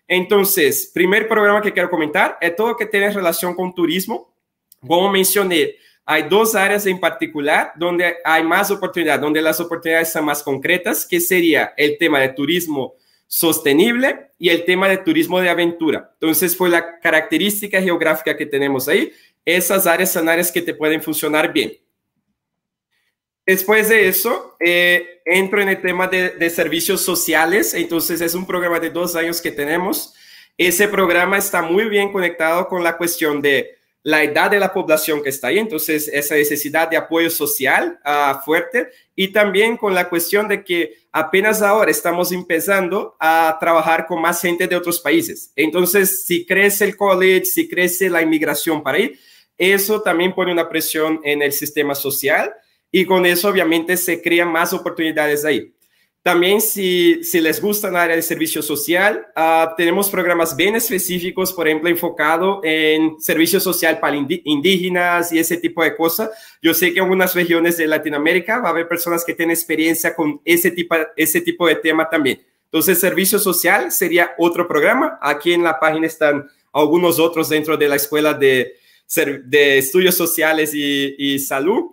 B: Entonces, primer programa que quiero comentar es todo lo que tiene relación con turismo. Como mencioné, hay dos áreas en particular donde hay más oportunidad, donde las oportunidades son más concretas, que sería el tema de turismo sostenible y el tema de turismo de aventura. Entonces, fue la característica geográfica que tenemos ahí esas áreas sanarias que te pueden funcionar bien. Después de eso, eh, entro en el tema de, servicios sociales. Entonces, es un programa de dos años que tenemos. Ese programa está muy bien conectado con la cuestión de la edad de la población que está ahí. Entonces, esa necesidad de apoyo social ah, fuerte y también con la cuestión de que apenas ahora estamos empezando a trabajar con más gente de otros países. Entonces, si crece el college, si crece la inmigración para ahí, eso también pone una presión en el sistema social y con eso obviamente se crean más oportunidades ahí. También si, si les gusta el área de servicio social, ah, tenemos programas bien específicos, por ejemplo, enfocado en servicio social para indígenas y ese tipo de cosas. Yo sé que en algunas regiones de Latinoamérica va a haber personas que tienen experiencia con ese tipo, ese tipo de tema también. Entonces, servicio social sería otro programa. Aquí en la página están algunos otros dentro de la escuela de, de estudios sociales y, salud.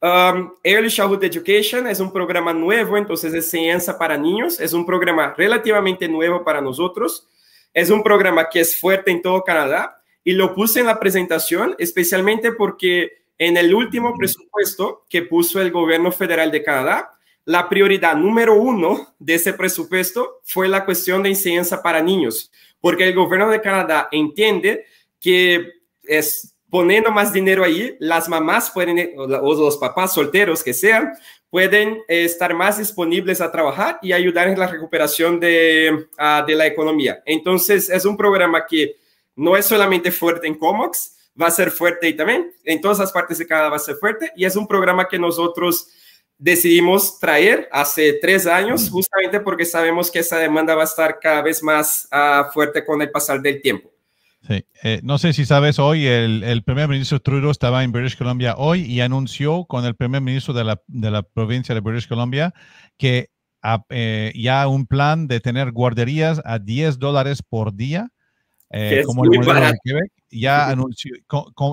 B: Um, Early Childhood Education es un programa nuevo, entonces de enseñanza para niños, es un programa relativamente nuevo para nosotros, es un programa que es fuerte en todo Canadá y lo puse en la presentación especialmente porque en el último presupuesto que puso el gobierno federal de Canadá, la prioridad número uno de ese presupuesto fue la cuestión de enseñanza para niños, porque el gobierno de Canadá entiende que es poniendo más dinero ahí, las mamás pueden, eh, o los papás solteros que sean, pueden eh, estar más disponibles a trabajar y ayudar en la recuperación ah, de, la economía. Entonces, es un programa que no es solamente fuerte en Comox, va a ser fuerte y también en todas las partes de Canadá va a ser fuerte y es un programa que nosotros decidimos traer hace tres años justamente porque sabemos que esa demanda va a estar cada vez más ah, fuerte con el pasar del tiempo.
A: Sí. Eh, no sé si sabes, hoy el, primer ministro Trudeau estaba en British Columbia hoy y anunció con el primer ministro de la, provincia de British Columbia que ah, eh, ya un plan de tener guarderías a 10 dólares por día, eh, como el modelo Quebec. Ya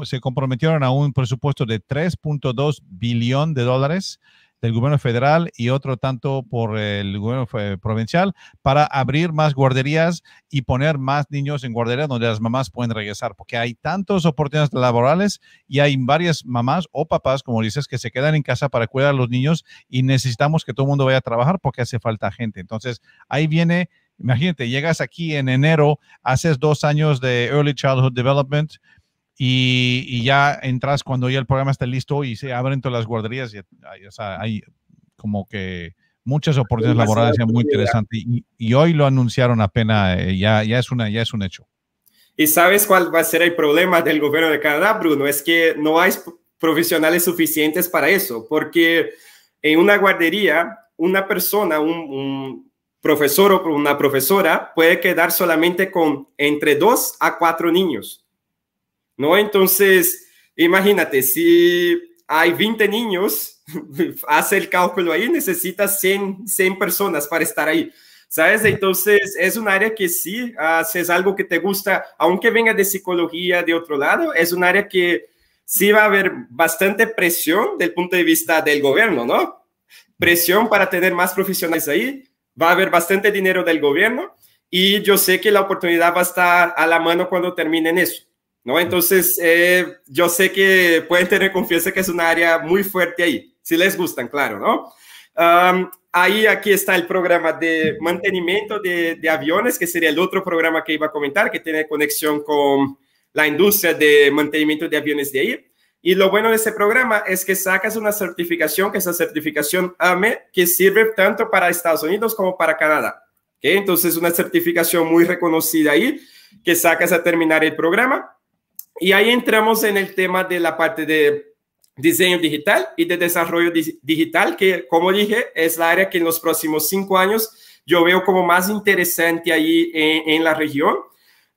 A: se comprometieron a un presupuesto de 3.2 billón de dólares del gobierno federal y otro tanto por el gobierno provincial para abrir más guarderías y poner más niños en guarderías donde las mamás pueden regresar, porque hay tantas oportunidades laborales y hay varias mamás o papás, como dices, que se quedan en casa para cuidar a los niños y necesitamos que todo el mundo vaya a trabajar porque hace falta gente. Entonces, ahí viene Imagínate, llegas aquí en enero, haces dos años de Early Childhood Development, y, ya entras cuando ya el programa está listo y se abren todas las guarderías. Y, o sea, hay como que muchas oportunidades laborales muy interesantes. Y, hoy lo anunciaron apenas, eh, ya, ya, es una, ya es un hecho.
B: ¿Y sabes cuál va a ser el problema del gobierno de Canadá, Bruno? Es que no hay profesionales suficientes para eso, porque en una guardería, una persona, un, un profesor o una profesora puede quedar solamente con entre dos a cuatro niños. ¿no? Entonces, imagínate, si hay 20 niños, [laughs] hace el cálculo ahí, necesitas 100, 100 personas para estar ahí. ¿Sabes? Entonces, es un área que sí, si es algo que te gusta, aunque venga de psicología de otro lado, es un área que sí va a haber bastante presión del punto de vista del gobierno, ¿no? Presión para tener más profesionales ahí, va a haber bastante dinero del gobierno y yo sé que la oportunidad va a estar a la mano cuando terminen eso. Entonces, eh, yo sé que pueden tener confianza que es un área muy fuerte ahí, si les gustan, claro, ¿no? ahí aquí está el programa de mantenimiento de, de, aviones, que sería el otro programa que iba a comentar, que tiene conexión con la industria de mantenimiento de aviones de ahí. Y lo bueno de ese programa es que sacas una certificación, que es la certificación AME, que sirve tanto para Estados Unidos como para Canadá. ¿okay? Entonces, una certificación muy reconocida ahí, que sacas a terminar el programa y ahí entramos en el tema de la parte de diseño digital y de desarrollo digital, que como dije, es la área que en los próximos cinco años yo veo como más interesante ahí en, la región.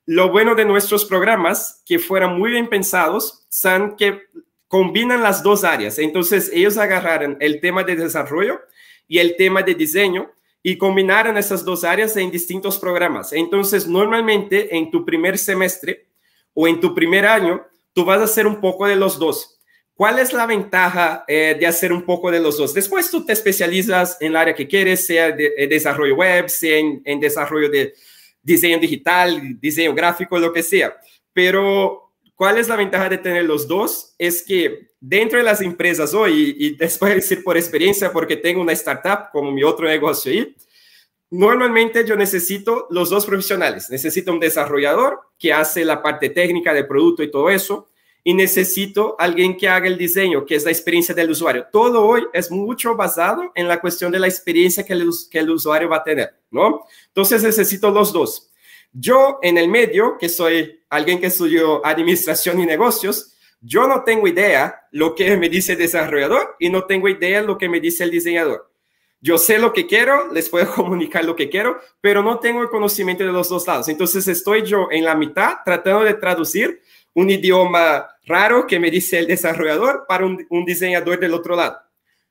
B: Lo bueno de nuestros programas, que fueron muy bien pensados, son que combinan las dos áreas. Entonces, ellos agarraron el tema de desarrollo y el tema de diseño y combinaron esas dos áreas en distintos programas. Entonces, normalmente en tu primer semestre, o en tu primer año, tú vas a hacer un poco de los dos. ¿Cuál es la ventaja eh, de hacer un poco de los dos? Después tú te especializas en el área que quieres, sea de, eh, desarrollo web, sea en, desarrollo de diseño digital, diseño gráfico, lo que sea. Pero, ¿cuál es la ventaja de tener los dos? Es que dentro de las empresas hoy, y, y después decir por experiencia, porque tengo una startup como mi otro negocio ahí, Normalmente yo necesito los dos profesionales. Necesito un desarrollador que hace la parte técnica de producto y todo eso. Y necesito alguien que haga el diseño, que es la experiencia del usuario. Todo hoy es mucho basado en la cuestión de la experiencia que el, que el usuario va a tener, ¿no? Entonces necesito los dos. Yo en el medio, que soy alguien que estudió administración y negocios, yo no tengo idea lo que me dice el desarrollador y no tengo idea lo que me dice el diseñador yo sé lo que quiero, les puedo [laughs] comunicar lo que quiero, pero no tengo el conocimiento de los dos lados. Entonces estoy yo en la mitad tratando de traducir un idioma raro que me dice el desarrollador para un, diseñador del otro lado.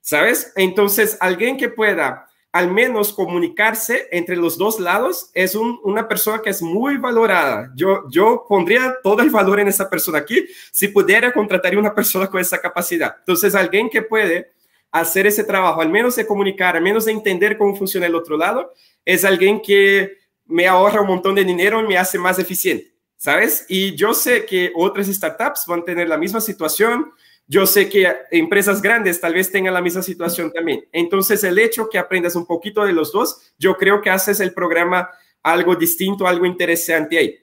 B: ¿Sabes? Entonces, alguien que pueda al menos comunicarse entre los dos lados es una persona que es muy valorada. Yo, yo pondría todo el valor en esa persona aquí si pudiera contratar a una persona con esa capacidad. Entonces, alguien que puede hacer ese trabajo, al menos de comunicar, al menos de entender cómo funciona el otro lado, es alguien que me ahorra un montón de dinero y me hace más eficiente, ¿sabes? Y yo sé que otras startups van a tener la misma situación, yo sé que empresas grandes tal vez tengan la misma situación también. Entonces, el hecho que aprendas un poquito de los dos, yo creo que haces el programa algo distinto, algo interesante ahí.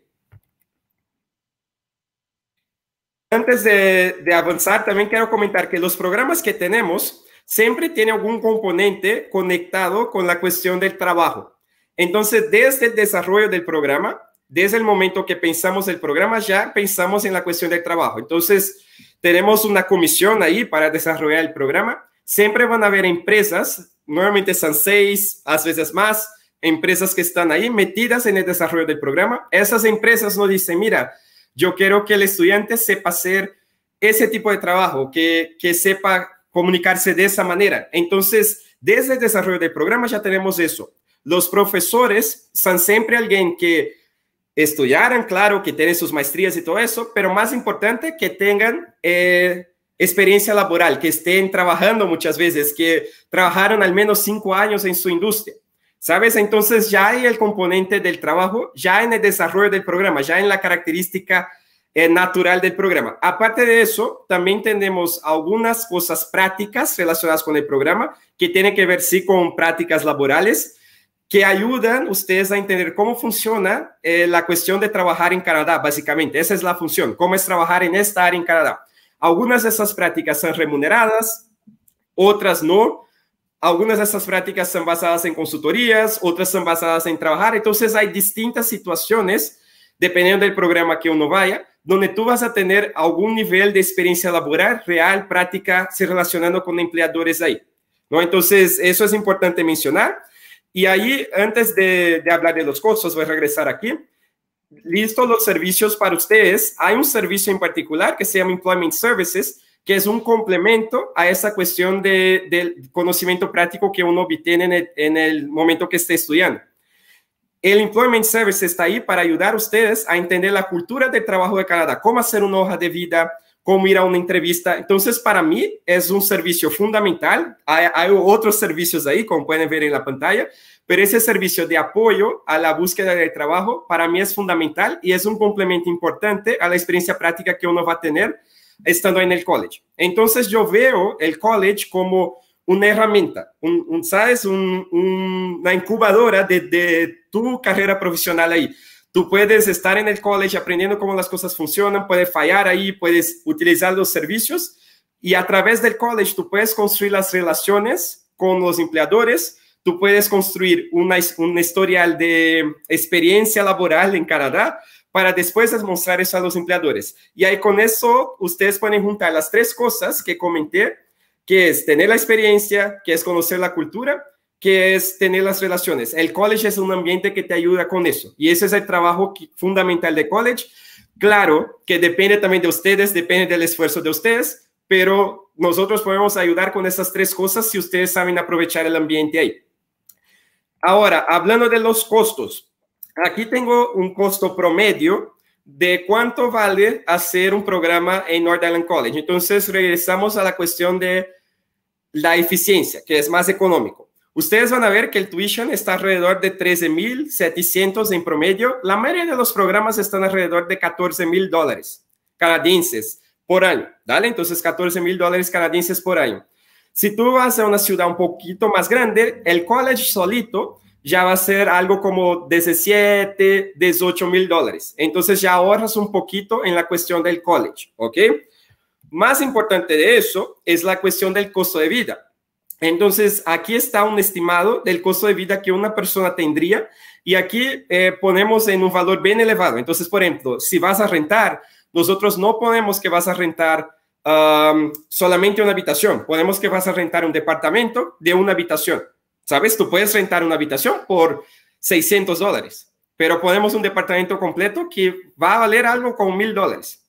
B: Antes de avanzar, también quiero comentar que los programas que tenemos siempre tiene algún componente conectado con la cuestión del trabajo. Entonces, desde el este desarrollo del programa, desde el momento que pensamos el programa, ya pensamos en la cuestión del trabajo. Entonces, tenemos una comisión ahí para desarrollar el programa. Siempre van a haber empresas, normalmente son seis, a veces más, empresas que están ahí metidas en el desarrollo del programa. Esas empresas nos dicen, mira, yo quiero que el estudiante sepa hacer ese tipo de trabajo, que, que sepa comunicarse de esa manera. Entonces, desde el desarrollo del programa ya tenemos eso. Los profesores son siempre alguien que estudiaran, claro, que tienen sus maestrías y todo eso, pero más importante, que tengan eh, experiencia laboral, que estén trabajando muchas veces, que trabajaron al menos cinco años en su industria. ¿Sabes? Entonces ya hay el componente del trabajo, ya en el desarrollo del programa, ya en la característica eh, natural del programa. Aparte de eso, también tenemos algunas cosas prácticas relacionadas con el programa que tienen que ver sí con prácticas laborales que ayudan ustedes a entender cómo funciona eh, la cuestión de trabajar en Canadá, básicamente. Esa es la función, cómo es trabajar en esta área en Canadá. Algunas de esas prácticas son remuneradas, otras no. Algunas de esas prácticas son basadas en consultorías, otras son basadas en trabajar. Entonces hay distintas situaciones, dependiendo del programa que uno vaya, donde tú vas a tener algún nivel de experiencia laboral, real, práctica, se relacionando con empleadores ahí. ¿no? Entonces, eso es importante mencionar. Y ahí, antes de, hablar de los costos, voy a regresar aquí. Listo los servicios para ustedes. Hay un servicio en particular que se llama Employment Services, que es un complemento a esa cuestión del conocimiento práctico que uno obtiene en el, en el momento que esté estudiando. El Employment Service está ahí para ayudar a ustedes a entender la cultura del trabajo de Canadá, cómo hacer una hoja de vida, cómo ir a una entrevista. Entonces, para mí es un servicio fundamental. Hay, otros servicios ahí, como pueden ver en la pantalla, pero ese servicio de apoyo a la búsqueda de trabajo para mí es fundamental y es un complemento importante a la experiencia práctica que uno va a tener estando en el college. Entonces, yo veo el college como una herramienta, un, un ¿sabes? una incubadora de, tu carrera profesional ahí. Tú puedes estar en el college aprendiendo cómo las cosas funcionan, puedes fallar ahí, puedes utilizar los servicios y a través del college tú puedes construir las relaciones con los empleadores, tú puedes construir una, un historial de experiencia laboral en Canadá, para después mostrar eso a los empleadores. Y ahí con eso ustedes pueden juntar las tres cosas que comenté que es tener la experiencia, que es conocer la cultura, que es tener las relaciones. El college es un ambiente que te ayuda con eso y ese es el trabajo fundamental de college. Claro que depende también de ustedes, depende del esfuerzo de ustedes, pero nosotros podemos ayudar con esas tres cosas si ustedes saben aprovechar el ambiente ahí. Ahora, hablando de los costos, aquí tengo un costo promedio de cuánto vale hacer un programa en North Island College. Entonces, regresamos a la cuestión de la eficiencia, que es más económico. Ustedes van a ver que el tuition está alrededor de 13.700 en promedio. La mayoría de los programas están alrededor de 14.000 dólares canadienses por año, ¿vale? Entonces, 14.000 dólares canadienses por año. Si tú vas a una ciudad un poquito más grande, el college solito ya va a ser algo como 17, 18 mil dólares. Entonces ya ahorras un poquito en la cuestión del college, ¿ok? Más importante de eso es la cuestión del costo de vida. Entonces, aquí está un estimado del costo de vida que una persona tendría y aquí eh, ponemos en un valor bien elevado. Entonces, por ejemplo, si vas a rentar, nosotros no podemos que vas a rentar um, solamente una habitación, Podemos que vas a rentar un departamento de una habitación. ¿Sabes? Tú puedes rentar una habitación por 600 dólares, pero ponemos un departamento completo que va a valer algo con 1,000 dólares.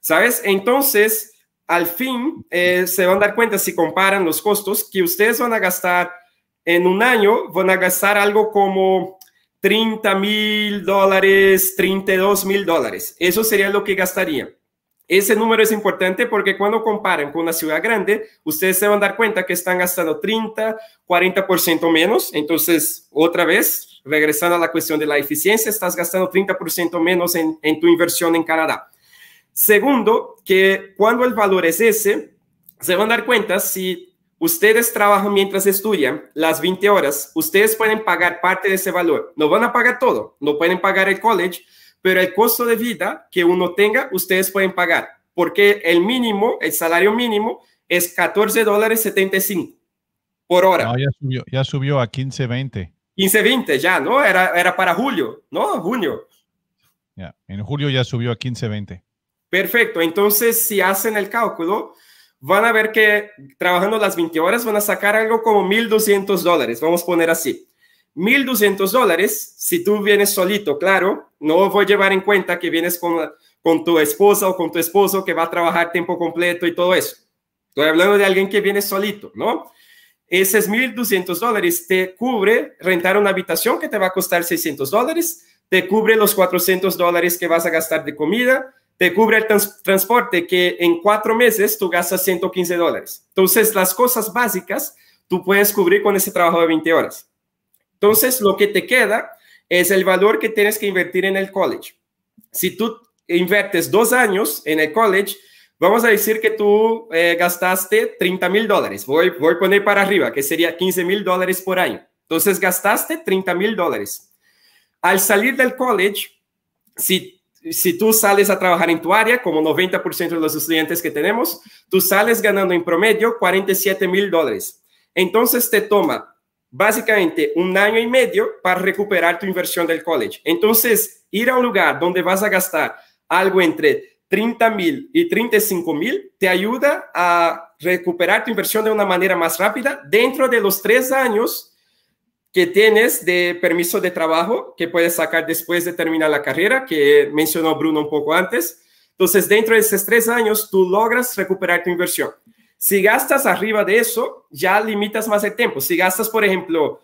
B: ¿Sabes? Entonces, al fin eh, se van a dar cuenta si comparan los costos que ustedes van a gastar en un año, van a gastar algo como 30 mil dólares, 32 mil dólares. Eso sería lo que gastarían. Ese número es importante porque cuando comparan con una ciudad grande, ustedes se van a dar cuenta que están gastando 30, 40% menos. Entonces, otra vez, regresando a la cuestión de la eficiencia, estás gastando 30% menos en tu inversión en Canadá. Segundo, que cuando el valor es ese, se van a dar cuenta si ustedes trabajan mientras estudian las 20 horas, ustedes pueden pagar parte de ese valor. No van a pagar todo, no pueden pagar el college, pero el costo de vida que uno tenga, ustedes pueden pagar, porque el mínimo, el salario mínimo es $14.75 dólares
A: por hora. ya subió, ya subió a 15.20.
B: 15.20 ya, ¿no? Era, era para julio, ¿no? Junio.
A: Ya, en julio ya subió a 15.20.
B: Perfecto, entonces si hacen el cálculo, van a ver que trabajando las 20 horas van a sacar algo como 1.200 dólares, vamos a poner así. 1.200 dólares, si tú vienes solito, claro, no voy a llevar en cuenta que vienes con, con tu esposa o con tu esposo que va a trabajar tiempo completo y todo eso. Estoy hablando de alguien que viene solito, ¿no? Esos 1.200 dólares te cubre rentar una habitación que te va a costar 600 dólares, te cubre los 400 dólares que vas a gastar de comida, te cubre el transporte que en cuatro meses tú gastas 115 dólares. Entonces, las cosas básicas tú puedes cubrir con ese trabajo de 20 horas. Entonces, lo que te queda es el valor que tienes que invertir en el college. Si tú invertes dos años en el college, vamos a decir que tú eh, gastaste 30 mil dólares. Voy, voy a poner para arriba, que sería 15 mil dólares por año. Entonces, gastaste 30 mil dólares. Al salir del college, si si tú sales a trabajar en tu área, como 90% de los estudiantes que tenemos, tú sales ganando en promedio 47 mil dólares. Entonces te toma básicamente un año y medio para recuperar tu inversión del college. Entonces, ir a un lugar donde vas a gastar algo entre 30 mil y 35 mil te ayuda a recuperar tu inversión de una manera más rápida dentro de los tres años que tienes de permiso de trabajo que puedes sacar después de terminar la carrera, que mencionó Bruno un poco antes. Entonces, dentro de esos tres años, tú logras recuperar tu inversión. Si gastas arriba de eso, ya limitas más el tiempo. Si gastas, por ejemplo,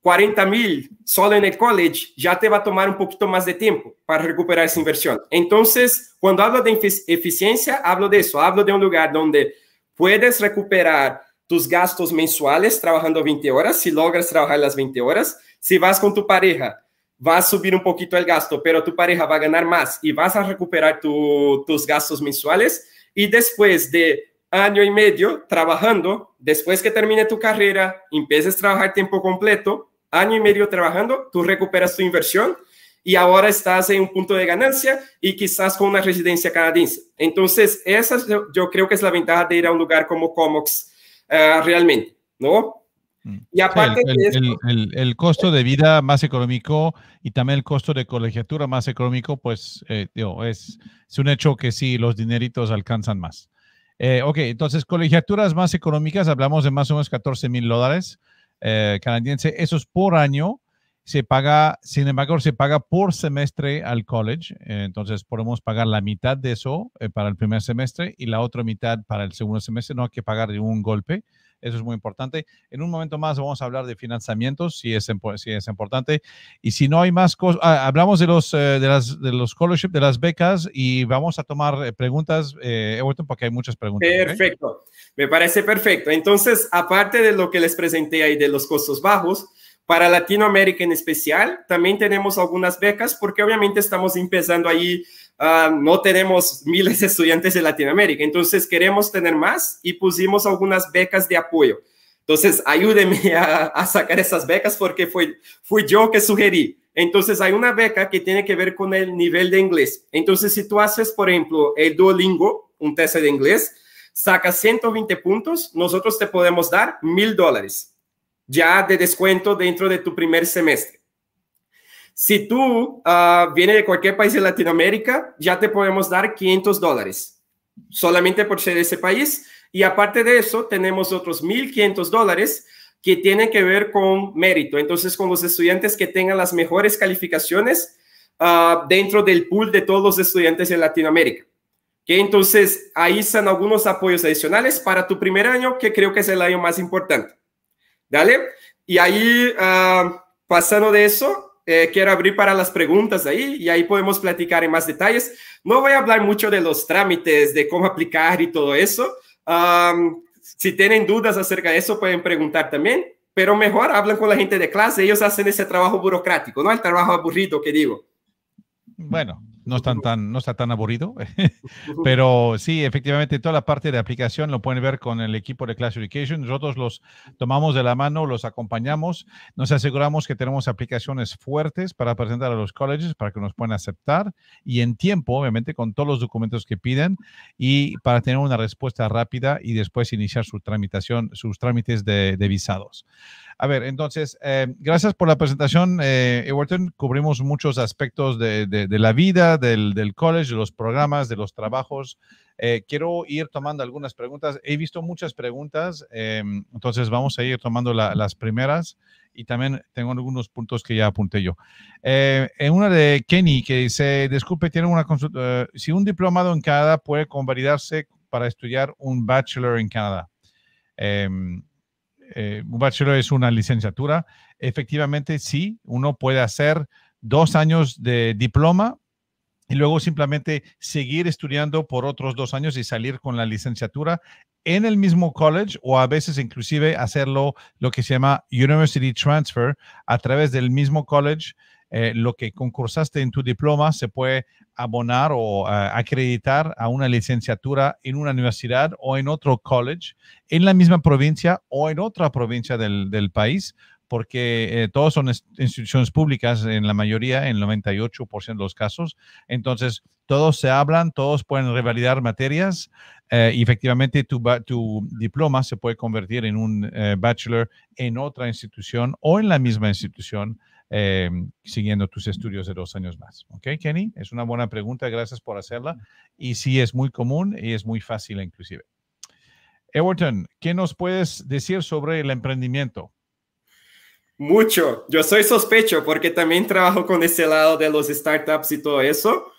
B: 40 mil solo en el college, ya te va a tomar un poquito más de tiempo para recuperar esa inversión. Entonces, cuando hablo de eficiencia, hablo de eso. Hablo de un lugar donde puedes recuperar tus gastos mensuales trabajando 20 horas, si logras trabajar las 20 horas, si vas con tu pareja, va a subir un poquito el gasto, pero tu pareja va a ganar más y vas a recuperar tus gastos mensuales. Y después de año y medio trabajando, después que termine tu carrera, empieces a trabajar tiempo completo, año y medio trabajando, tú recuperas tu inversión y ahora estás en un punto de ganancia y quizás con una residencia canadiense. Entonces, esa yo creo que es la ventaja de ir a un lugar como Comox eh, realmente, ¿no? Mm. Y aparte
A: el, el, costo de vida más económico y también el costo de colegiatura más económico, pues eh, es, un hecho que sí, los dineritos alcanzan más. Eh, ok, entonces colegiaturas más económicas, hablamos de más o menos 14 mil dólares canadiense, eso es por año se paga, sin embargo, se paga por semestre al college. Eh, entonces podemos pagar la mitad de eso eh, para el primer semestre y la otra mitad para el segundo semestre. No hay que pagar de un golpe. Eso es muy importante. En un momento más vamos a hablar de financiamientos, si es, si es importante. Y si no hay más cosas, ah, hablamos de los, eh, de, las, los scholarships, de las becas y vamos a tomar preguntas, He vuelto porque hay muchas preguntas.
B: Perfecto, me parece perfecto. Entonces, aparte de lo que les presenté ahí de los costos bajos, para Latinoamérica en especial, también tenemos algunas becas porque obviamente estamos empezando ahí, ah, no tenemos miles de estudiantes de Latinoamérica, entonces queremos tener más y pusimos algunas becas de apoyo. Entonces, ayúdeme [laughs] a, sacar esas becas porque fue, fui yo que sugerí. Entonces, hay una beca que tiene que ver con el nivel de inglés. Entonces, si tú haces, por ejemplo, el Duolingo, un test de inglés, sacas 120 puntos, nosotros te podemos dar mil dólares ya de descuento dentro de tu primer semestre. Si tú viene ah, vienes de cualquier país de Latinoamérica, ya te podemos dar 500 dólares solamente por ser de ese país. Y aparte de eso, tenemos otros 1.500 dólares que tienen que ver con mérito. Entonces, con los estudiantes que tengan las mejores calificaciones ah, dentro del pool de todos los estudiantes de Latinoamérica. Que entonces ahí están algunos apoyos adicionales para tu primer año, que creo que es el año más importante. ¿Dale? Y ahí, ah, pasando de eso, eh, quiero abrir para las preguntas ahí y ahí podemos platicar en más detalles. No voy a hablar mucho de los trámites, de cómo aplicar y todo eso. si tienen dudas acerca de eso, pueden preguntar también, pero mejor hablan con la gente de clase, ellos hacen ese trabajo burocrático, no el trabajo aburrido que digo.
A: Bueno, no, están tan, no está tan aburrido. [laughs] Pero sí, efectivamente, toda la parte de aplicación lo pueden ver con el equipo de Classification. Nosotros los tomamos de la mano, los acompañamos, nos aseguramos que tenemos aplicaciones fuertes para presentar a los colleges para que nos puedan aceptar y en tiempo, obviamente, con todos los documentos que piden y para tener una respuesta rápida y después iniciar su tramitación, sus trámites de visados. A ver, entonces, eh, gracias por la presentación, eh, Cubrimos muchos aspectos de, la vida, del, del, college, de los programas, de los trabajos. Eh, quiero ir tomando algunas preguntas. He visto muchas preguntas, em, entonces vamos a ir tomando las primeras y también tengo algunos puntos que ya apunté yo. Eh, en una de Kenny que dice, disculpe, tiene una consulta, si un diplomado en Canadá puede convalidarse para estudiar un bachelor en Canadá. Em, eh, un bachelor es una licenciatura. Efectivamente, sí, uno puede hacer dos años de diploma y luego simplemente seguir estudiando por otros dos años y salir con la licenciatura en el mismo college o a veces inclusive hacerlo lo que se llama University Transfer a través del mismo college eh, lo que concursaste en tu diploma se puede abonar o eh, acreditar a una licenciatura en una universidad o en otro college en la misma provincia o en otra provincia del, país porque eh, todos son instituciones públicas en la mayoría, en el 98% de los casos. Entonces, todos se hablan, todos pueden revalidar materias y efectivamente tu, diploma se puede convertir en un bachelor en otra institución o en la misma institución Em, siguiendo tus estudios de dos años más. ¿Ok, Kenny? Es una buena pregunta, gracias por hacerla. Y sí, es muy común y es muy fácil inclusive. Everton, ¿qué nos puedes decir sobre el emprendimiento?
B: Mucho. Yo soy sospecho porque también trabajo con ese lado de los startups y todo eso.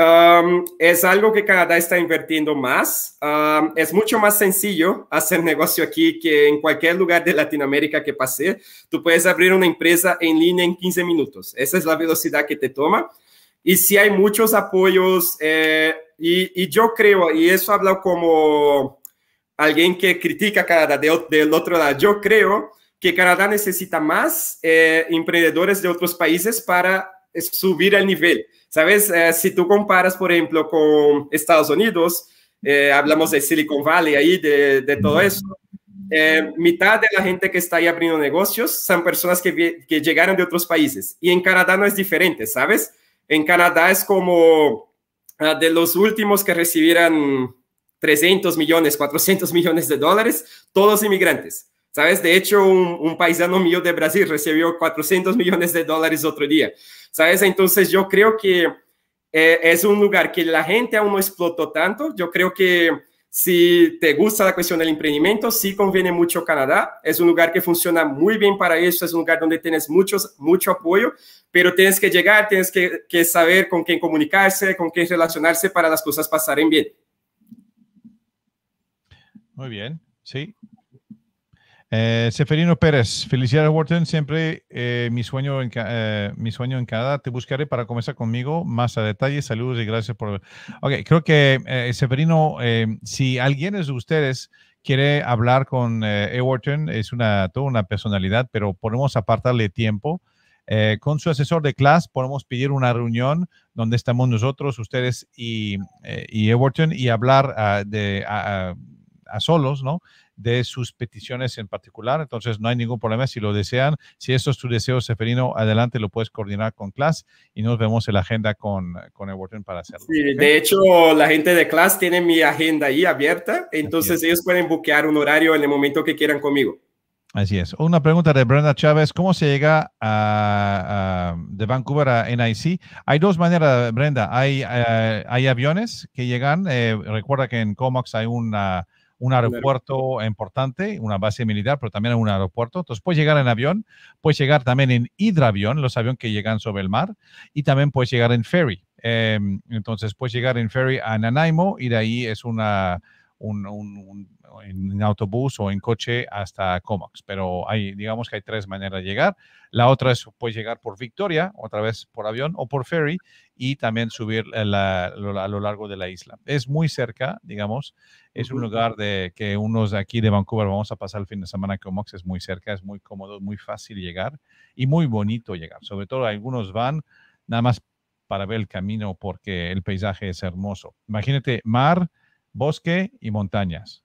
B: Um, es algo que Canadá está invirtiendo más. Um, es mucho más sencillo hacer negocio aquí que en cualquier lugar de Latinoamérica que pase. Tú puedes abrir una empresa en línea en 15 minutos. Esa es la velocidad que te toma. Y si hay muchos apoyos. Eh, y, yo creo, y eso habla como alguien que critica Canadá del otro lado, yo creo que Canadá necesita más eh, emprendedores de otros países para subir el nivel. Sabes, eh, si tú comparas, por ejemplo, con Estados Unidos, eh, hablamos de Silicon Valley ahí, de, todo eso. Eh, mitad de la gente que está ahí abriendo negocios son personas que, que llegaron de otros países. Y en Canadá no es diferente, ¿sabes? En Canadá es como ah, de los últimos que recibieran 300 millones, 400 millones de dólares, todos inmigrantes. ¿Sabes? De hecho, un, un paisano mío de Brasil recibió 400 millones de dólares otro día. ¿sabes? Entonces yo creo que eh, es un lugar que la gente aún no explotó tanto. Yo creo que si te gusta la cuestión del emprendimiento, sí conviene mucho Canadá. Es un lugar que funciona muy bien para eso. Es un lugar donde tienes muchos, mucho apoyo, pero tienes que llegar, tienes que, saber con quién comunicarse, con quién relacionarse para
A: las cosas pasaren bien. Muy bien, sí. Eh, Seferino Pérez, felicidades Wharton, siempre eh, mi, sueño en Canadá, eh, te buscaré para comenzar conmigo más a detalle, saludos y gracias por... Ok, creo que Seferino, si alguien de ustedes quiere hablar con Ewarton, es una, toda una personalidad, pero podemos apartarle tiempo. con su asesor de clase podemos pedir una reunión donde estamos nosotros, ustedes y, eh, y hablar ah, de, a, solos, ¿no? de sus peticiones en particular. Entonces, no hay ningún problema si lo desean. Si eso es tu deseo, Seferino, adelante lo puedes coordinar con Class y nos vemos en la agenda con, con Everton para hacerlo. Sí, de hecho,
B: la gente de Class tiene mi agenda ahí abierta, entonces ellos pueden buquear un horario en el momento que quieran conmigo.
A: Así es. Una pregunta de Brenda Chávez. ¿Cómo se llega a, de Vancouver a NIC? Hay dos maneras, Brenda. Hay, eh, hay aviones que llegan. Eh, recuerda que en Comox hay una, un aeropuerto importante, una base militar, pero también un aeropuerto. Entonces puedes llegar en avión, puedes llegar también en hidravión, los aviones que llegan sobre el mar, y también puedes llegar en ferry. Em, entonces puedes llegar en ferry a Nanaimo y de ahí es una, un en autobús o en coche hasta Comox, Pero hay, digamos que hay tres maneras de llegar. La otra es, puedes llegar por Victoria, otra vez por avión o por ferry y también subir a lo largo de la isla. Es muy cerca, digamos. Es un lugar de que unos de aquí de Vancouver vamos a pasar el fin de semana a Comox. Es muy cerca, es muy cómodo, muy fácil llegar y muy bonito llegar. Sobre todo algunos van nada más para ver el camino porque el paisaje es hermoso. Imagínate mar, bosque y montañas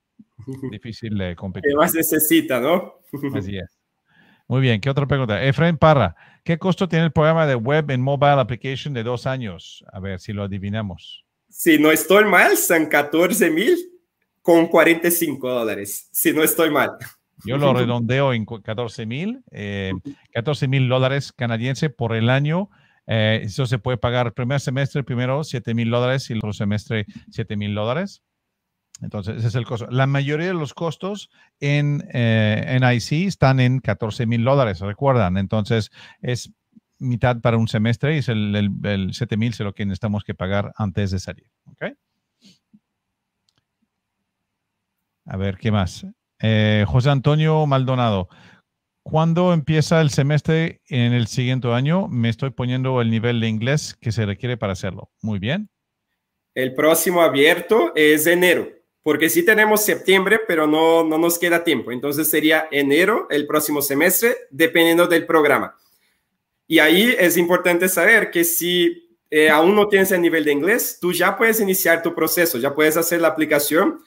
A: difícil de competir. ¿Qué más necesita, ¿no? Así es. Muy bien, ¿qué otra pregunta? Efraín Parra, ¿qué costo tiene el programa de web en mobile application de dos años? A ver si lo adivinamos. Si
B: no estoy mal, son 14 mil con 45 dólares, si no estoy mal. Yo lo
A: redondeo en 14 mil, 14 eh, mil dólares canadienses por el año. Eh, eso se puede pagar primer semestre, primero 7 mil dólares y el otro semestre 7 mil dólares. Entonces, ese es el costo. La mayoría de los costos en, eh, IC están en 14 mil dólares, recuerdan. Entonces, es mitad para un semestre y es el, el, 7 mil lo que necesitamos que pagar antes de salir. ¿okay? A ver, ¿qué más? Eh, José Antonio Maldonado. ¿Cuándo empieza el semestre en el siguiente año? Me estoy poniendo el nivel de inglés que se requiere para hacerlo. Muy bien. El
B: próximo abierto es enero porque sí tenemos septiembre, pero no, no nos queda tiempo. Entonces sería enero, el próximo semestre, dependiendo del programa. Y ahí es importante saber que si eh, aún no tienes el nivel de inglés, tú ya puedes iniciar tu proceso, ya puedes hacer la aplicación.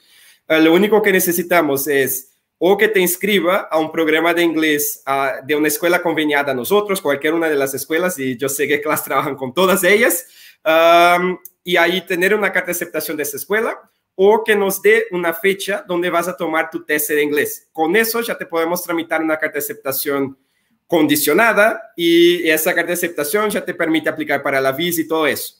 B: Eh, lo único que necesitamos es o que te inscriba a un programa de inglés ah, de una escuela conveniada a nosotros, cualquier una de las escuelas, y yo sé que [laughs] las trabajan con todas ellas, y ahí tener una carta de aceptación de esa escuela, o que nos dé una fecha donde vas a tomar tu test de inglés. Con eso ya te podemos tramitar una carta de aceptación condicionada y esa carta de aceptación ya te permite aplicar para la visa y todo eso.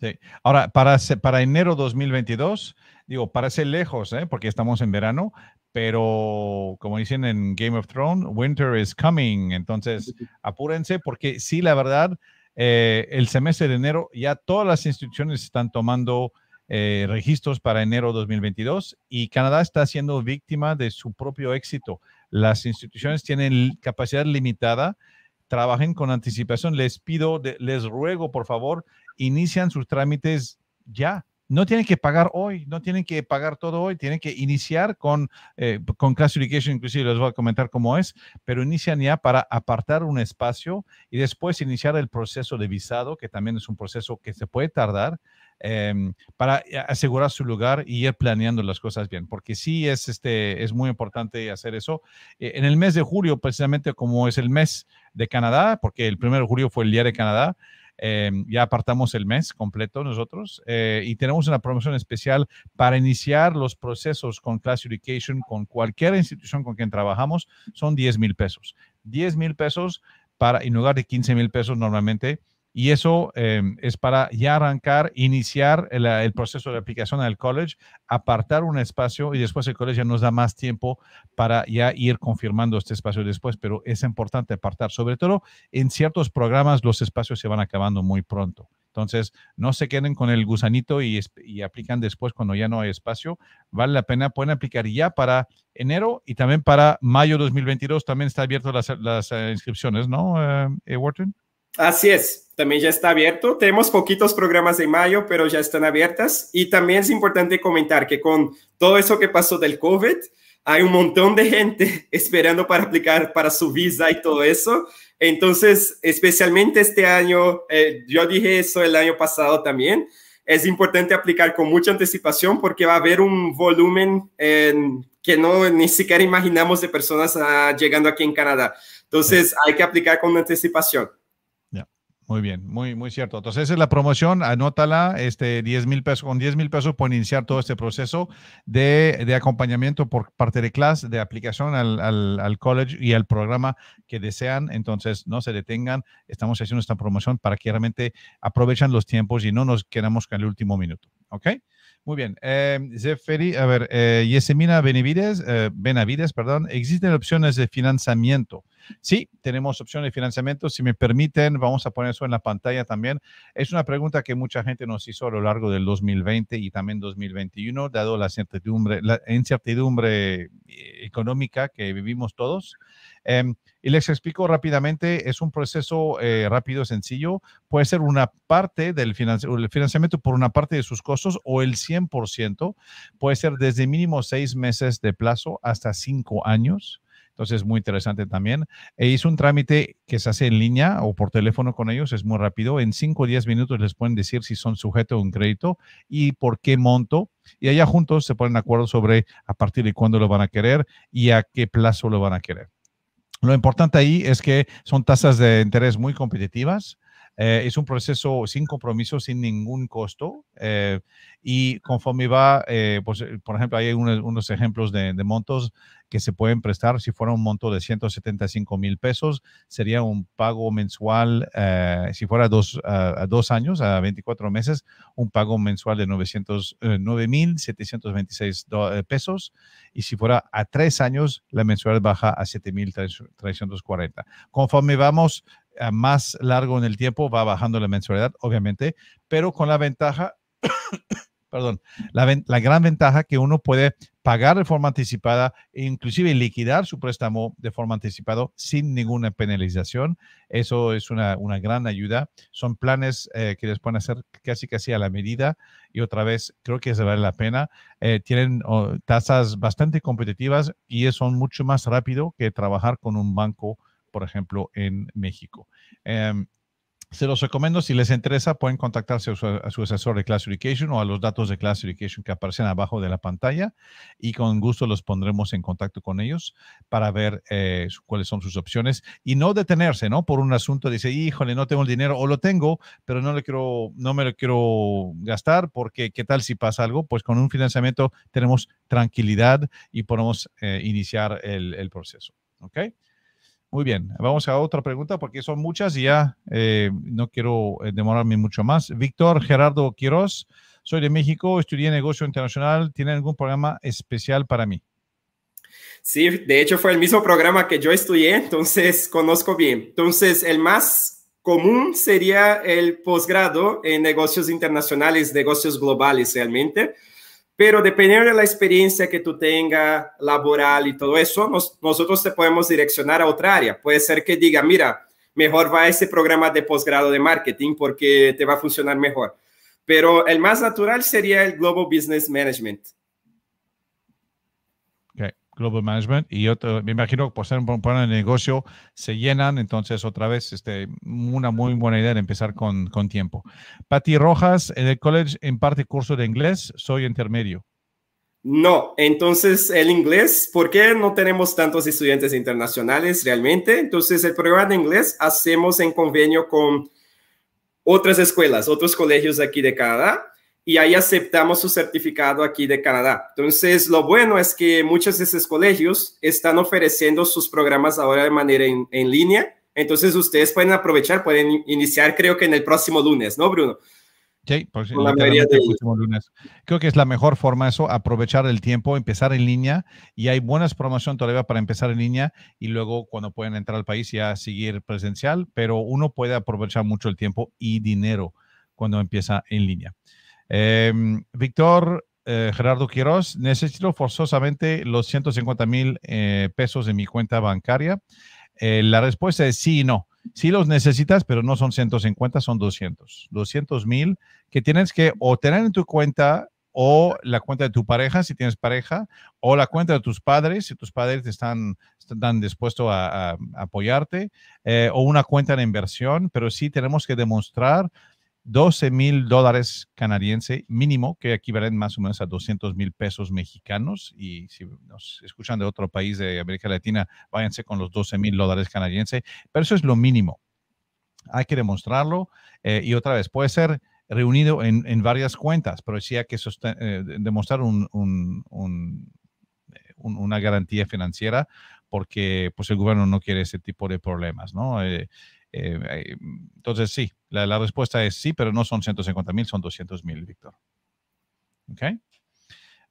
A: Sí. Ahora, para, para enero 2022, digo, parece lejos, ¿eh? porque estamos en verano, pero como dicen en Game of Thrones, winter is coming. Entonces, apúrense porque sí, la verdad, eh, el semestre de enero ya todas las instituciones están tomando eh, registros para enero 2022 y Canadá está siendo víctima de su propio éxito. Las instituciones tienen capacidad limitada, trabajen con anticipación. Les pido, les ruego, por favor, inician sus trámites ya. No tienen que pagar hoy, no tienen que pagar todo hoy, tienen que iniciar con, eh, con Classification, inclusive les voy a comentar cómo es, pero inician ya para apartar un espacio y después iniciar el proceso de visado, que también es un proceso que se puede tardar Em, para eh, asegurar su lugar y ir planeando las cosas bien, porque sí es, este, es muy importante hacer eso. E, en el mes de julio, precisamente como es el mes de Canadá, porque el primero de julio fue el Día de Canadá, em, ya apartamos el mes completo nosotros eh, y tenemos una promoción especial para iniciar los procesos con Class Education, con cualquier institución con quien trabajamos, son 10 mil pesos. 10 mil pesos para, en lugar de 15 mil pesos normalmente, y eso eh, es para ya arrancar, iniciar eh, el, proceso de aplicación al college, apartar un espacio y después el college ya nos da más tiempo para ya ir confirmando este espacio después, pero es importante apartar, sobre todo en ciertos programas los espacios se van acabando muy pronto. Entonces, no se queden con el gusanito y, aplican después cuando ya no hay espacio. Vale la pena, pueden aplicar ya para enero y también para mayo 2022. También está abierto las, eh, inscripciones, ¿no, eh, Wharton?
B: Así es, también ya está abierto. Tenemos poquitos programas de mayo, pero ya están abiertas. Y también es importante comentar que con todo eso que pasó del COVID, hay un montón de gente [laughs] esperando para aplicar para su visa y todo eso. Entonces, especialmente este año, eh, yo dije eso el año pasado también, es importante aplicar con mucha anticipación porque va a haber un volumen que no ni siquiera imaginamos de personas ah, llegando aquí en Canadá. Entonces, hay que aplicar con anticipación.
A: Muy bien, muy, muy cierto. Entonces, esa es la promoción, anótala, este, 10 mil pesos, con 10 mil pesos pueden iniciar todo este proceso de, acompañamiento por parte de clase, de aplicación al, al, college y al programa que desean. Entonces, no se detengan, estamos haciendo esta promoción para que realmente aprovechen los tiempos y no nos quedamos con el último minuto, ¿ok? Muy bien. Eh, a ver, eh, Yesemina Benavides, eh, Benavides, perdón, existen opciones de financiamiento Sí, tenemos opciones de financiamiento. Si me permiten, vamos a poner eso en la pantalla también. Es una pregunta que mucha gente nos hizo a lo largo del 2020 y también 2021, dado la incertidumbre, la incertidumbre eh, económica que vivimos todos. Em, y les explico rápidamente, es un proceso eh, rápido, sencillo. Puede ser una parte del financiamiento por una parte de sus costos o el 100%. Puede ser desde mínimo seis meses de plazo hasta cinco años. Entonces, es muy interesante también. E hizo un trámite que se hace en línea o por teléfono con ellos, es muy rápido. En 5 o 10 minutos les pueden decir si son sujeto a un crédito y por qué monto. Y allá juntos se ponen de acuerdo sobre a partir de cuándo lo van a querer y a qué plazo lo van a querer. Lo importante ahí es que son tasas de interés muy competitivas eh, es un proceso sin compromiso, sin ningún costo. Eh, y conforme va, eh, pues, por ejemplo, hay unos, unos ejemplos de, montos que se pueden prestar. Si fuera un monto de 175 mil pesos, sería un pago mensual, si fuera dos, a, a dos años, a 24 meses, un pago mensual de 909 mil 726 pesos. Y si fuera a tres años, la mensual baja a 7 mil Conforme vamos más largo en el tiempo va bajando la mensualidad, obviamente, pero con la ventaja, [coughs] perdón, la, gran ventaja que uno puede pagar de forma anticipada e inclusive liquidar su préstamo de forma anticipada sin ninguna penalización. Eso es una, gran ayuda. Son planes eh, que les pueden hacer casi casi a la medida y otra vez creo que se vale la pena. Eh, tienen tasas bastante competitivas y son mucho más rápido que trabajar con un banco por ejemplo, en México. Em, se los recomiendo, si les interesa, pueden contactarse a su, asesor de Classification o a los datos de Classification que aparecen abajo de la pantalla y con gusto los pondremos en contacto con ellos para ver eh, cuáles son sus opciones y no detenerse, ¿no? Por un asunto, dice, híjole, no tengo el dinero o lo tengo, pero no, le quiero, no me lo quiero gastar porque qué tal si pasa algo, pues con un financiamiento tenemos tranquilidad y podemos eh, iniciar el, el proceso, ¿ok? Muy bien, vamos a otra pregunta porque son muchas y ya eh, no quiero eh, demorarme mucho más. Víctor Gerardo Quiroz, soy de México, estudié negocio internacional. ¿Tiene algún programa especial para mí? Sí,
B: de hecho fue el mismo programa que yo estudié, entonces conozco bien. Entonces, el más común sería el posgrado en negocios internacionales, negocios globales realmente. Pero dependiendo de la experiencia que tú tengas, laboral y todo eso, nosotros te podemos direccionar a otra área. Puede ser que diga, mira, mejor va a ese programa de posgrado de marketing porque te va a funcionar mejor. Pero el más natural sería el Global Business Management,
A: Global Management y otro, me imagino por ser un poner negocio se llenan, entonces otra vez este, una muy buena idea de empezar con, con tiempo. Patty Rojas, en el college parte curso de inglés, soy intermedio.
B: No, entonces el inglés, ¿por qué no tenemos tantos estudiantes internacionales realmente? Entonces el programa de inglés hacemos en convenio con otras escuelas, otros colegios aquí de Canadá y ahí aceptamos su certificado aquí de Canadá. Entonces, lo bueno es que muchos de esos colegios están ofreciendo sus programas ahora de manera en, línea. Entonces, ustedes pueden aprovechar, pueden iniciar, creo que en el próximo lunes, ¿no, Bruno?
A: Sí, pues, la el próximo lunes. Creo que es la mejor forma eso, aprovechar el tiempo, empezar en línea y hay buenas promociones todavía para empezar en línea y luego cuando pueden entrar al país ya seguir presencial, pero uno puede aprovechar mucho el tiempo y dinero cuando empieza en línea. Em, Víctor eh, Gerardo Quiroz, necesito forzosamente los 150 mil eh, pesos de mi cuenta bancaria. Eh, la respuesta es sí y no. Sí los necesitas, pero no son 150, son 200. 200 mil que tienes que o tener en tu cuenta o la cuenta de tu pareja, si tienes pareja, o la cuenta de tus padres, si tus padres están, están dispuestos a, apoyarte, o una cuenta de inversión, pero sí tenemos que demostrar 12 mil dólares canadiense mínimo, que equivalen más o menos a 200 mil pesos mexicanos. Y si nos escuchan de otro país de América Latina, váyanse con los 12 mil dólares canadiense. Pero eso es lo mínimo. Hay que demostrarlo. Eh, y otra vez, puede ser reunido en, varias cuentas, pero sí hay que eh, demostrar eh, una garantía financiera porque pues el gobierno no quiere ese tipo de problemas, ¿no? Eh, eh, entonces, sí, la, respuesta es sí, pero no son 150 mil, son 200 mil, Víctor. ¿Ok?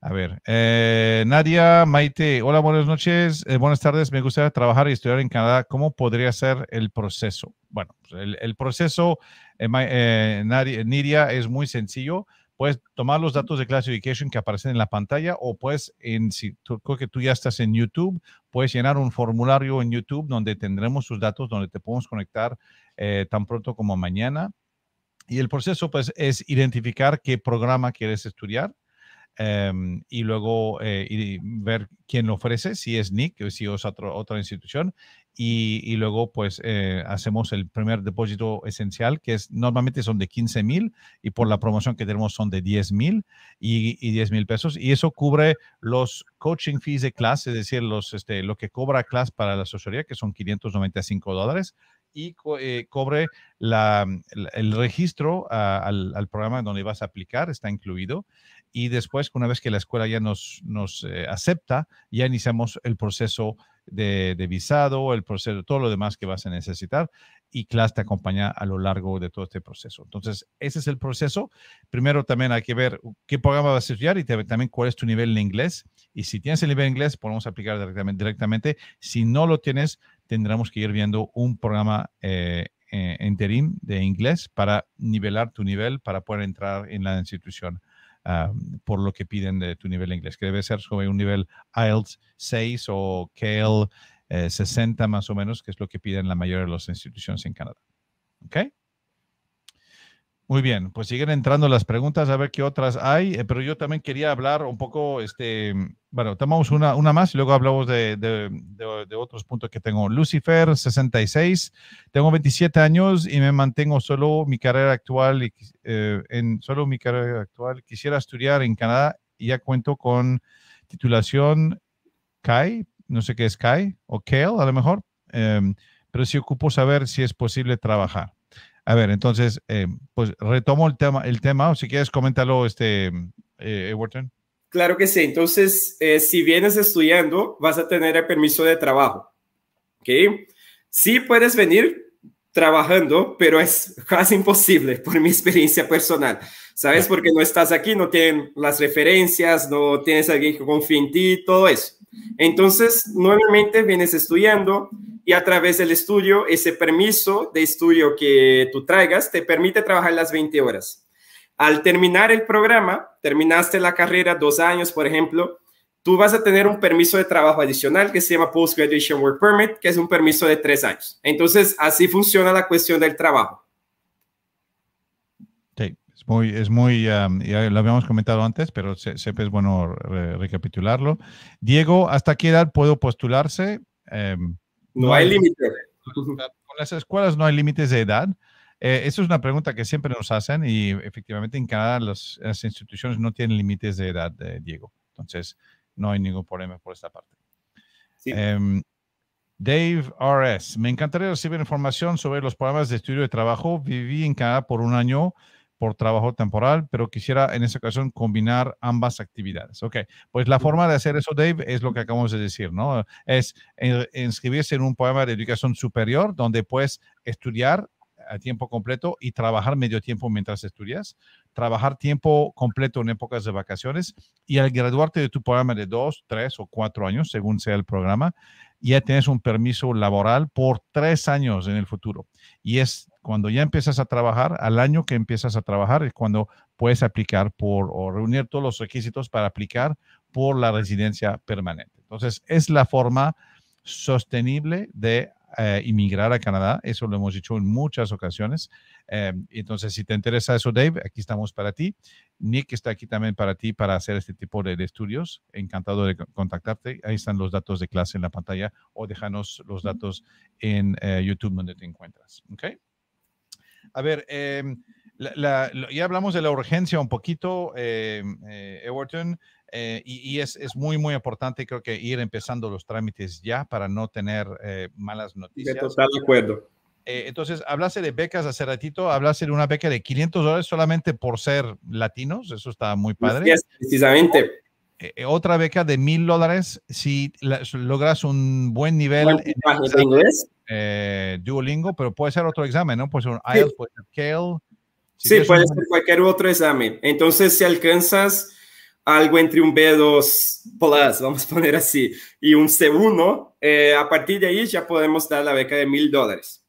A: A ver, eh, Nadia, Maite, hola, buenas noches, eh, buenas tardes, me gustaría trabajar y estudiar en Canadá. ¿Cómo podría ser el proceso? Bueno, pues, el, el proceso, Nadia, Nidia, es muy sencillo puedes tomar los datos de classification que aparecen en la pantalla o puedes, en, si tú, creo que tú ya estás en YouTube, puedes llenar un formulario en YouTube donde tendremos sus datos, donde te podemos conectar eh, tan pronto como mañana. Y el proceso pues es identificar qué programa quieres estudiar. Em, y luego eh, ver quién lo ofrece, si es NIC o si es otra institución, y, luego pues eh, hacemos el primer depósito esencial, que es normalmente son de 15 mil y por la promoción que tenemos son de 10 mil y, y 10 mil pesos. Y eso cubre los coaching fees de clase, es decir, los, este, lo que cobra clase para la asesoría, que son 595 dólares y cobre eh, el registro ah, al, al, programa donde vas a aplicar, está incluido. Y después, una vez que la escuela ya nos, nos eh, acepta, ya iniciamos el proceso de, visado, el proceso, todo lo demás que vas a necesitar y CLAS te acompaña a lo largo de todo este proceso. Entonces, ese es el proceso. Primero también hay que ver qué programa vas a estudiar y también cuál es tu nivel en inglés. Y si tienes el nivel inglés, podemos aplicar directamente. Si no lo tienes, tendremos que ir viendo un programa eh, eh interim de inglés para nivelar tu nivel, para poder entrar en la institución. Ah, por lo que piden de tu nivel inglés, que debe ser sobre un nivel IELTS 6 o KL 60 eh, más o menos, que es lo que piden la mayoría de las instituciones en Canadá. ¿Ok? Muy bien, pues siguen entrando las preguntas a ver qué otras hay, eh, pero yo también quería hablar un poco, este, bueno, tomamos una, una más y luego hablamos de, otros puntos que tengo. Lucifer, 66, tengo 27 años y me mantengo solo mi carrera actual, y, eh, en solo mi carrera actual. Quisiera estudiar en Canadá y ya cuento con titulación CAI, e no sé qué es CAI, e o Kale a lo mejor, em, pero sí ocupo saber si es posible trabajar. A ver, entonces, eh, pues retomo el tema, el tema, si quieres, coméntalo, este, eh,
B: Claro que sí. Entonces, eh, si vienes estudiando, vas a tener el permiso de trabajo. ¿Ok? Sí puedes venir trabajando, pero es casi imposible por mi experiencia personal, ¿sabes? Porque no estás aquí, no tienen las referencias, no tienes alguien que confíe en ti, todo eso. Entonces, nuevamente vienes estudiando y a través del estudio, ese permiso de estudio que tú traigas te permite trabajar las 20 horas. Al terminar el programa, terminaste la carrera dos años, por ejemplo, tú vas a tener un permiso de trabajo adicional que se llama Post Graduation Work Permit, que es un permiso de tres años. Entonces, así funciona la cuestión del trabajo.
A: Sí, es muy, es muy um, ya lo habíamos comentado antes, pero siempre es bueno recapitularlo. Diego, ¿hasta qué edad puedo postularse? Em, no, hay, límites. límite. [laughs] Con las escuelas no hay límites de edad. Eh, esa es una pregunta que siempre nos hacen y efectivamente en Canadá las instituciones no tienen límites de edad, eh, Diego. Entonces, no hay ningún problema por esta parte. Em, Dave RS, me encantaría recibir información sobre los programas de estudio de trabajo. Viví en Canadá por un año por trabajo temporal, pero quisiera en esa ocasión combinar ambas actividades. Ok, pues la forma de hacer eso, Dave, es lo que acabamos de decir, ¿no? Es inscribirse en un programa de educación superior donde puedes estudiar a tiempo completo y trabajar medio tiempo mientras estudias trabajar tiempo completo en épocas de vacaciones y al graduarte de tu programa de dos, tres o cuatro años, según sea el programa, ya tienes un permiso laboral por tres años en el futuro. Y es cuando ya empiezas a trabajar, al año que empiezas a trabajar, es cuando puedes aplicar por o reunir todos los requisitos para aplicar por la residencia permanente. Entonces, es la forma sostenible de eh, inmigrar a Canadá. Eso lo hemos dicho en muchas ocasiones. Eh, entonces, si te interesa eso, Dave, aquí estamos para ti. Nick está aquí también para ti para hacer este tipo de, estudios. Encantado de contactarte. Ahí están los datos de clase en la pantalla o déjanos los datos en eh, YouTube donde te encuentras. Okay. A ver, em, ya hablamos de la urgencia un poquito, em, eh, Everton. Eh, y, es, es, muy, muy importante, creo que ir empezando los trámites ya para no tener eh, malas noticias. De acuerdo. Eh, entonces, hablase de becas hace ratito, hablase de una beca de 500 dólares solamente por ser latinos, eso está muy padre. Sí, precisamente. otra beca de 1000 dólares si logras un buen nivel en, inglés. Duolingo, pero puede ser otro examen, ¿no? Puede ser un IELTS, puede ser sí, puede ser
B: cualquier otro examen. Entonces, si alcanzas algo entre un B2 Plus, vamos a poner así, y un C1,
A: eh, a partir de ahí ya podemos dar la beca de mil dólares.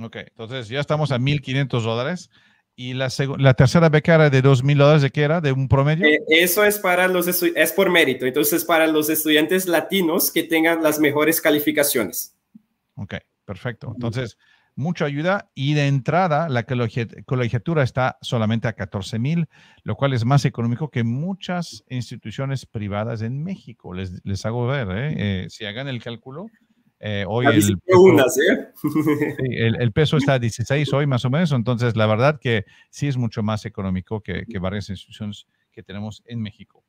A: Ok, entonces ya estamos a 1.500 dólares. ¿Y la, la tercera beca era de 2.000 dólares de qué era? ¿De un promedio? Eh,
B: eso es, para los es por mérito. Entonces, para los estudiantes latinos que tengan las mejores calificaciones.
A: Ok, perfecto. Entonces, mucha ayuda y de entrada la colegiatura está solamente a 14 mil, lo cual es más económico que muchas instituciones privadas en México. Les, les hago ver, ¿eh? Eh, si hagan el cálculo. Eh, hoy el peso, el, peso, está a 16 hoy más o menos, entonces la verdad que sí es mucho más económico que varias instituciones que tenemos en México.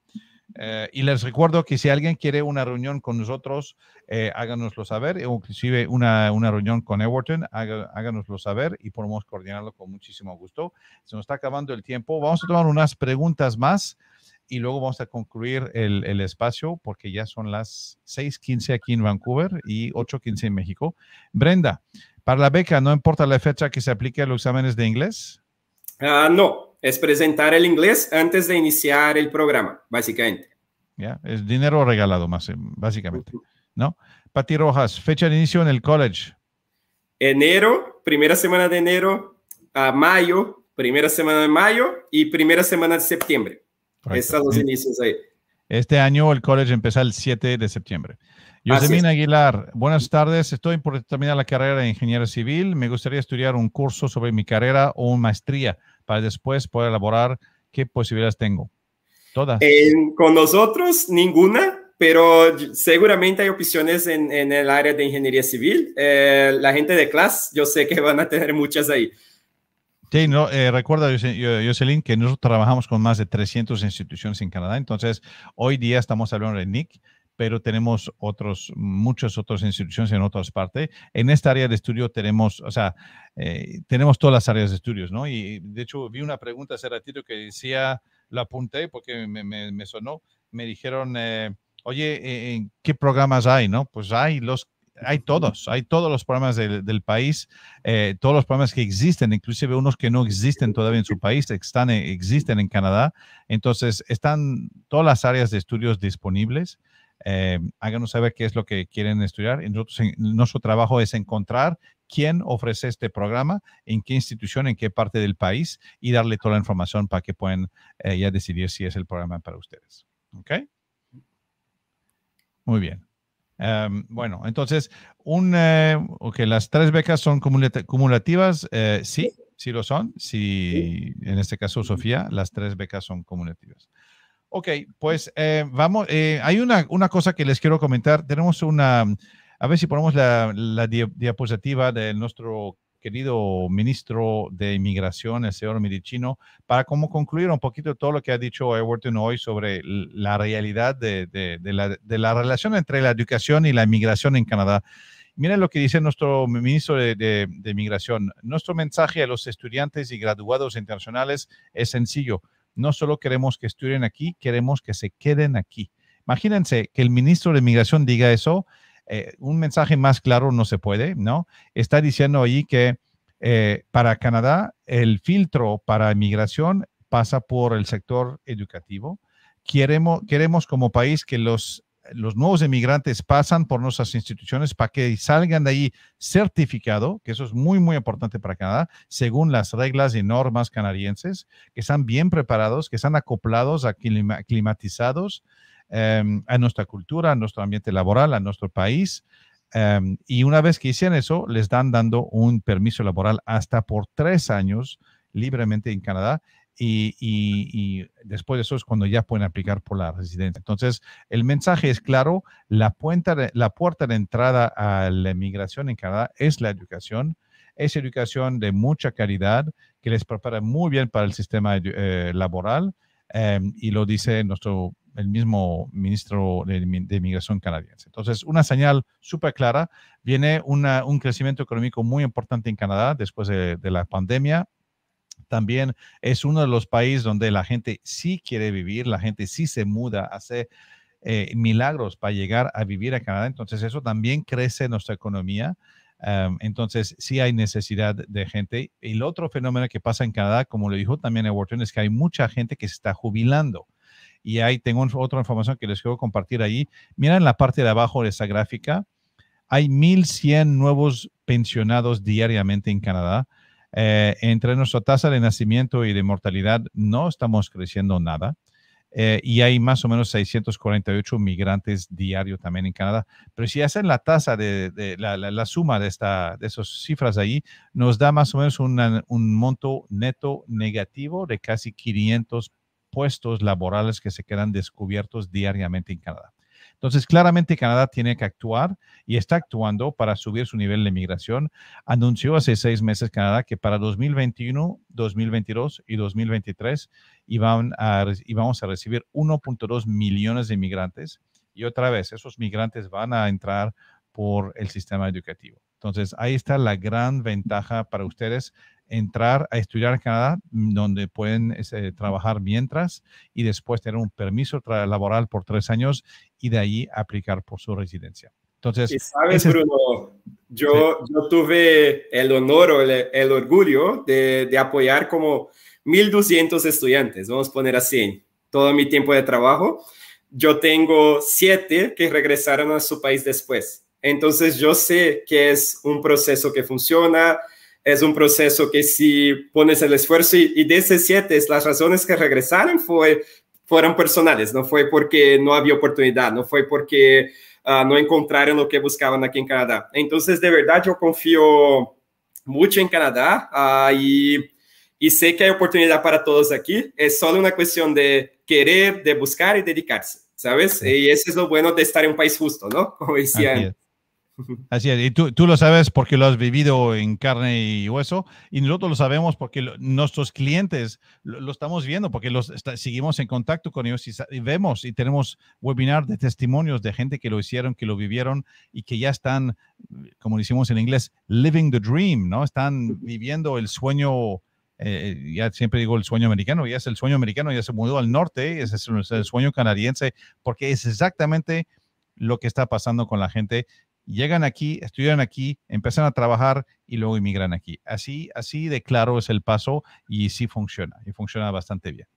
A: Eh, y les recuerdo que si alguien quiere una reunión con nosotros, eh, háganoslo saber, inclusive una, una reunión con Everton, háganoslo saber y podemos coordinarlo con muchísimo gusto. Se nos está acabando el tiempo. Vamos a tomar unas preguntas más y luego vamos a concluir el, el espacio porque ya son las 6.15 aquí en Vancouver y 8.15 en México. Brenda, para la beca, ¿no importa la fecha que se aplique a los exámenes de inglés?
B: Uh, no, es presentar el inglés antes de iniciar el programa, básicamente.
A: Ya, es dinero regalado más, eh, básicamente, ¿no? Pati Rojas, fecha de inicio en el college.
B: Enero, primera semana de enero a mayo, primera semana de mayo y primera semana de septiembre.
A: son los inicios ahí. Este año el college empieza el 7 de septiembre. Yosemina Aguilar, buenas tardes. Estoy por terminar la carrera de ingeniero civil. Me gustaría estudiar un curso sobre mi carrera o una maestría para después poder elaborar qué posibilidades tengo? Todas.
B: con nosotros, ninguna, pero seguramente hay opciones en, el área de ingeniería civil. Eh, la gente de clase, yo sé que van a tener muchas ahí.
A: Sí, no, eh, recuerda, Jocelyn, que nosotros trabajamos con más de 300 instituciones en Canadá. Entonces, hoy día estamos hablando de NIC pero tenemos otros, muchas otras instituciones en otras partes. En esta área de estudio tenemos, o sea, eh, tenemos todas las áreas de estudios, ¿no? Y de hecho vi una pregunta hace ratito que decía, la apunté porque me, sonó, me dijeron, eh, oye, ¿en eh, ¿qué programas hay, no? Pues hay los hay todos, hay todos los programas del, país, todos los programas que existen, inclusive unos que no existen todavía en su país, están, existen en Canadá. Entonces, están todas las áreas de estudios disponibles eh, háganos saber qué es lo que quieren estudiar. nuestro trabajo es encontrar quién ofrece este programa, en qué institución, en qué parte del país y darle toda la información para que puedan eh, ya decidir si es el programa para ustedes. ¿Ok? Muy bien. Em, bueno, entonces, un, eh, las tres becas son cumulativas. sí, sí lo son. Sí, en este caso, Sofía, las tres becas son cumulativas. Ok, pues eh, vamos, eh, hay una, cosa que les quiero comentar. Tenemos una, a ver si ponemos la, diapositiva de nuestro querido ministro de Inmigración, el señor Medicino, para como concluir un poquito todo lo que ha dicho Everton hoy sobre la realidad de, la, de la, relación entre la educación y la inmigración en Canadá. Miren lo que dice nuestro ministro de Inmigración. Nuestro mensaje a los estudiantes y graduados internacionales es sencillo no solo queremos que estudien aquí, queremos que se queden aquí. Imagínense que el ministro de Migración diga eso, eh, un mensaje más claro no se puede, ¿no? Está diciendo ahí que eh, para Canadá el filtro para migración pasa por el sector educativo. Queremos, queremos como país que los los nuevos emigrantes pasan por nuestras instituciones para que salgan de ahí certificado, que eso es muy, muy importante para Canadá, según las reglas y normas canadienses, que están bien preparados, que están acoplados, climatizados em, a nuestra cultura, a nuestro ambiente laboral, a nuestro país. Em, y una vez que hicieron eso, les dan dando un permiso laboral hasta por tres años libremente en Canadá y, después de eso es cuando ya pueden aplicar por la residencia. Entonces, el mensaje es claro, la, puerta de, la puerta de entrada a la migración en Canadá es la educación, es educación de mucha calidad que les prepara muy bien para el sistema eh, laboral em, y lo dice nuestro el mismo ministro de, de inmigración canadiense. Entonces, una señal súper clara, viene un crecimiento económico muy importante en Canadá después de la pandemia, también es uno de los países donde la gente sí quiere vivir, la gente sí se muda, hace eh, milagros para llegar a vivir a Canadá. Entonces eso también crece nuestra economía. entonces sí hay necesidad de gente. el otro fenómeno que pasa en Canadá, como lo dijo también Edward, es que hay mucha gente que se está jubilando y ahí tengo otra información que les quiero compartir ahí. Mira en la parte de abajo de esa gráfica, hay 1.100 nuevos pensionados diariamente en Canadá eh, entre nuestra tasa de nacimiento y de mortalidad no estamos creciendo nada. Eh, y hay más o menos 648 migrantes diario también en Canadá. Pero si hacen la tasa de, la, suma de, esta, de esas cifras ahí nos da más o menos un monto neto negativo de casi 500 puestos laborales que se quedan descubiertos diariamente en Canadá. Entonces, claramente Canadá tiene que actuar y está actuando para subir su nivel de migración. Anunció hace seis meses Canadá que para 2021, 2022 y 2023 iban a, íbamos a recibir 1.2 millones de inmigrantes. Y otra vez, esos migrantes van a entrar por el sistema educativo. Entonces, ahí está la gran ventaja para ustedes entrar a estudiar en Canadá, mm, donde pueden este, trabajar mientras y después tener un permiso laboral por tres años y de ahí aplicar por su residencia. Entonces, sabes,
B: Bruno, yo, tuve el honor o el, orgullo de, apoyar como 1.200 estudiantes, vamos a poner así, todo mi tiempo de trabajo. Yo tengo siete que regresaron a su país después. Entonces yo sé que es un proceso que funciona, es un proceso que si pones el esfuerzo y, de ese siete, las razones que regresaron fue, fueron personales, no fue porque no había oportunidad, no fue porque ah, no encontraron lo que buscaban aquí en Canadá. Entonces, de verdad, yo confío mucho en Canadá ah, y, sé que hay oportunidad para todos aquí. Es solo una cuestión de querer, de buscar y dedicarse. ¿sabes? Y eso es lo bueno de estar en un país justo, ¿no? Como decían.
A: Así es, y tú, tú, lo sabes porque lo has vivido en carne y hueso, y nosotros lo sabemos porque nuestros clientes lo, estamos viendo, porque los seguimos en contacto con ellos y, vemos y tenemos webinar de testimonios de gente que lo hicieron, que lo vivieron y que ya están, como decimos en inglés, living the dream, ¿no? Están viviendo el sueño eh, ya siempre digo el sueño americano, ya es el sueño americano, ya se mudó al norte, ese es el sueño canadiense, porque es exactamente lo que está pasando con la gente llegan aquí, estudian aquí, empiezan a trabajar y luego emigran aquí. Así, así de claro es el paso y sí funciona, y funciona bastante bien.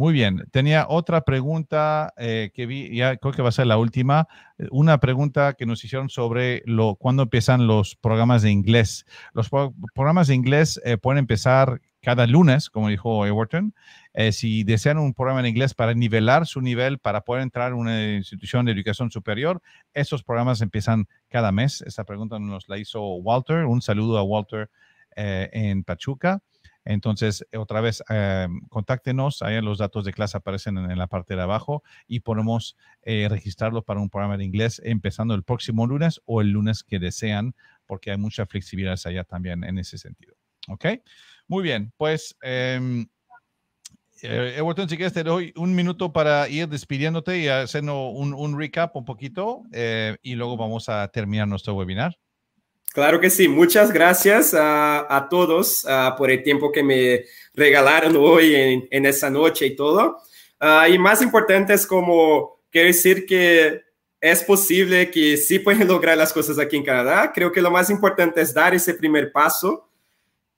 A: Muy bien, tenía otra pregunta eh, que vi, ya creo que va a ser la última, una pregunta que nos hicieron sobre lo, cuándo empiezan los programas de inglés. Los programas de inglés eh, pueden empezar cada lunes, como dijo Everton. Eh, si desean un programa de inglés para nivelar su nivel, para poder entrar a una institución de educación superior, esos programas empiezan cada mes. Esta pregunta nos la hizo Walter. Un saludo a Walter en Pachuca. Entonces, otra vez, eh, contáctenos, ahí los datos de clase aparecen en, la parte de abajo y podemos eh, registrarlo para un programa de inglés empezando el próximo lunes o el lunes que desean, porque hay mucha flexibilidad allá también en ese sentido. ¿Ok? Muy bien, pues... Em, eh, vuelto si quieres, te doy un minuto para ir despidiéndote y haciendo un, recap un poquito eh, y luego vamos a terminar nuestro webinar. Claro que sí, muchas gracias a, todos
B: ah, por el tiempo que me regalaron hoy en, esa noche y todo. Ah, y más importante es como, quiero decir que es posible que sí pueden [laughs] lograr las cosas aquí en Canadá. Creo que lo más importante es dar ese primer paso,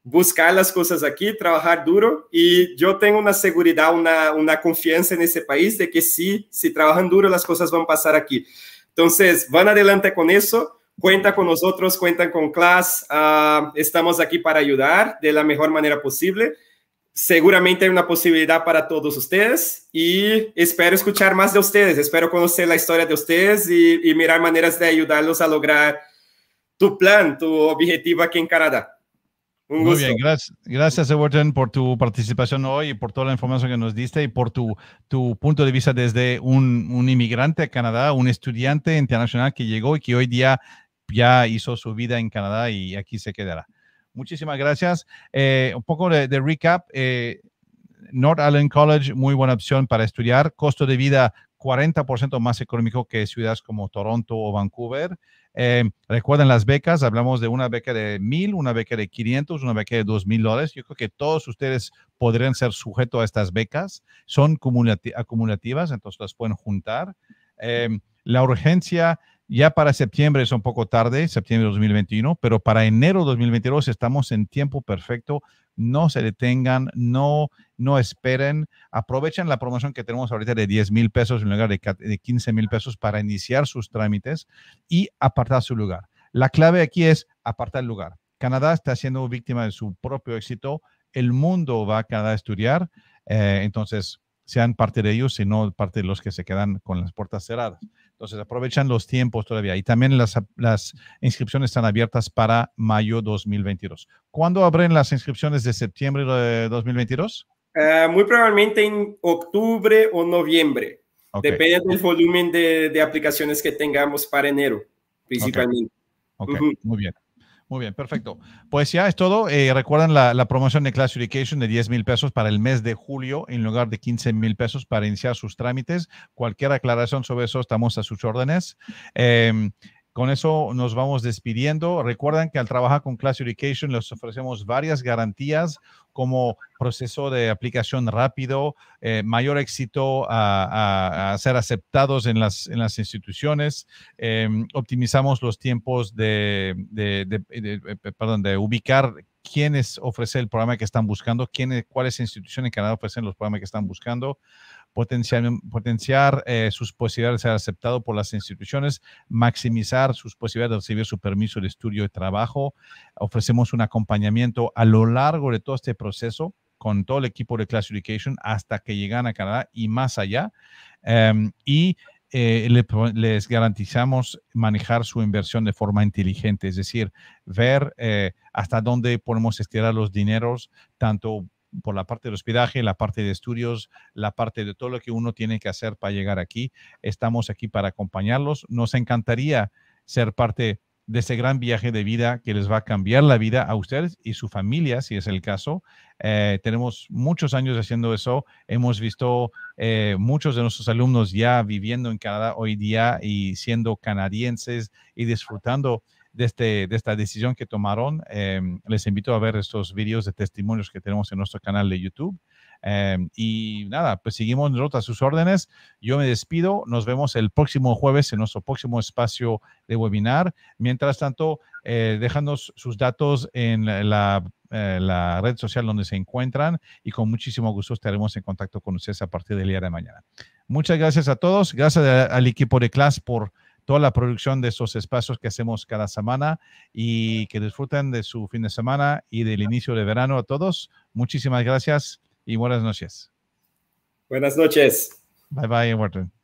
B: buscar las cosas aquí, trabajar duro. Y yo tengo una seguridad, una, una confianza en ese país de que sí, si trabajan duro, las cosas van a pasar aquí. Entonces, van adelante con eso. Cuenta con nosotros, cuentan con Class. Ah, estamos aquí para ayudar de la mejor manera posible. Seguramente hay una posibilidad para todos ustedes y espero escuchar más de ustedes. Espero conocer la historia de ustedes y, y mirar maneras de ayudarlos a lograr tu plan, tu objetivo aquí en Canadá.
A: Muy bien, gracias, gracias por tu participación hoy y por toda la información que nos diste y por tu, tu punto de vista desde un, inmigrante a Canadá, un estudiante internacional que llegó y que hoy día ya hizo su vida en Canadá y aquí se quedará. Muchísimas gracias. Eh, un poco de, recap. Eh, North Island College, muy buena opción para estudiar. Costo de vida 40% más económico que ciudades como Toronto o Vancouver. Em, recuerden las becas, hablamos de una beca de 1,000, una beca de 500, una beca de 2,000 dólares. Yo creo que todos ustedes podrían ser sujetos a estas becas. Son acumulativas, entonces las pueden juntar. Em, la urgencia ya para septiembre es un poco tarde, septiembre de 2021, pero para enero 2022 estamos en tiempo perfecto no se detengan, no, no esperen, aprovechen la promoción que tenemos ahorita de 10 mil pesos en lugar de, 15 mil pesos para iniciar sus trámites y apartar su lugar. La clave aquí es apartar el lugar. Canadá está siendo víctima de su propio éxito, el mundo va a Canadá a estudiar, eh, entonces sean parte de ellos, y no parte de los que se quedan con las puertas cerradas. Entonces aprovechan los tiempos todavía y también las, inscripciones están abiertas para mayo 2022. ¿Cuándo abren las inscripciones de septiembre de 2022?
B: Ah, muy probablemente en octubre o noviembre. Depende del volumen de, aplicaciones que tengamos para enero,
A: principalmente. Ok, muy bien. Muy bien, perfecto. Pues ya es todo. Eh, recuerden la, promoción de Classification de 10 mil pesos para el mes de julio en lugar de 15 mil pesos para iniciar sus trámites. Cualquier aclaración sobre eso, estamos a sus órdenes. Em, con eso nos vamos despidiendo. Recuerden que al trabajar con Class Education les ofrecemos varias garantías como proceso de aplicación rápido, eh, mayor éxito a, ser aceptados en las, instituciones, em, optimizamos los tiempos de, eh, ubicar quiénes ofrecen el programa que están buscando, quiénes, cuáles instituciones en Canadá ofrecen los programas que están buscando potenciar, eh, sus posibilidades de ser aceptado por las instituciones, maximizar sus posibilidades de recibir su permiso de estudio y trabajo. Ofrecemos un acompañamiento a lo largo de todo este proceso con todo el equipo de Class hasta que llegan a Canadá y más allá. Em, y eh, les garantizamos manejar su inversión de forma inteligente, es decir, ver eh, hasta dónde podemos estirar los dineros, tanto por la parte del hospedaje, la parte de estudios, la parte de todo lo que uno tiene que hacer para llegar aquí. Estamos aquí para acompañarlos. Nos encantaría ser parte de ese gran viaje de vida que les va a cambiar la vida a ustedes y su familia, si es el caso. Eh, tenemos muchos años haciendo eso. Hemos visto eh, muchos de nuestros alumnos ya viviendo en Canadá hoy día y siendo canadienses y disfrutando este, de, esta decisión que tomaron. Em, les invito a ver estos vídeos de testimonios que tenemos en nuestro canal de YouTube. Em, y nada, pues seguimos nosotros a sus órdenes. Yo me despido. Nos vemos el próximo jueves en nuestro próximo espacio de webinar. Mientras tanto, eh, déjanos sus datos en eh, la, red social donde se encuentran y con muchísimo gusto estaremos en contacto con ustedes a partir del día de mañana. Muchas gracias a todos. Gracias al equipo de Class por la producción de esos espacios que hacemos cada semana y que disfruten de su fin de semana y del inicio de verano a todos. Muchísimas gracias y buenas noches. Buenas noches. Bye bye,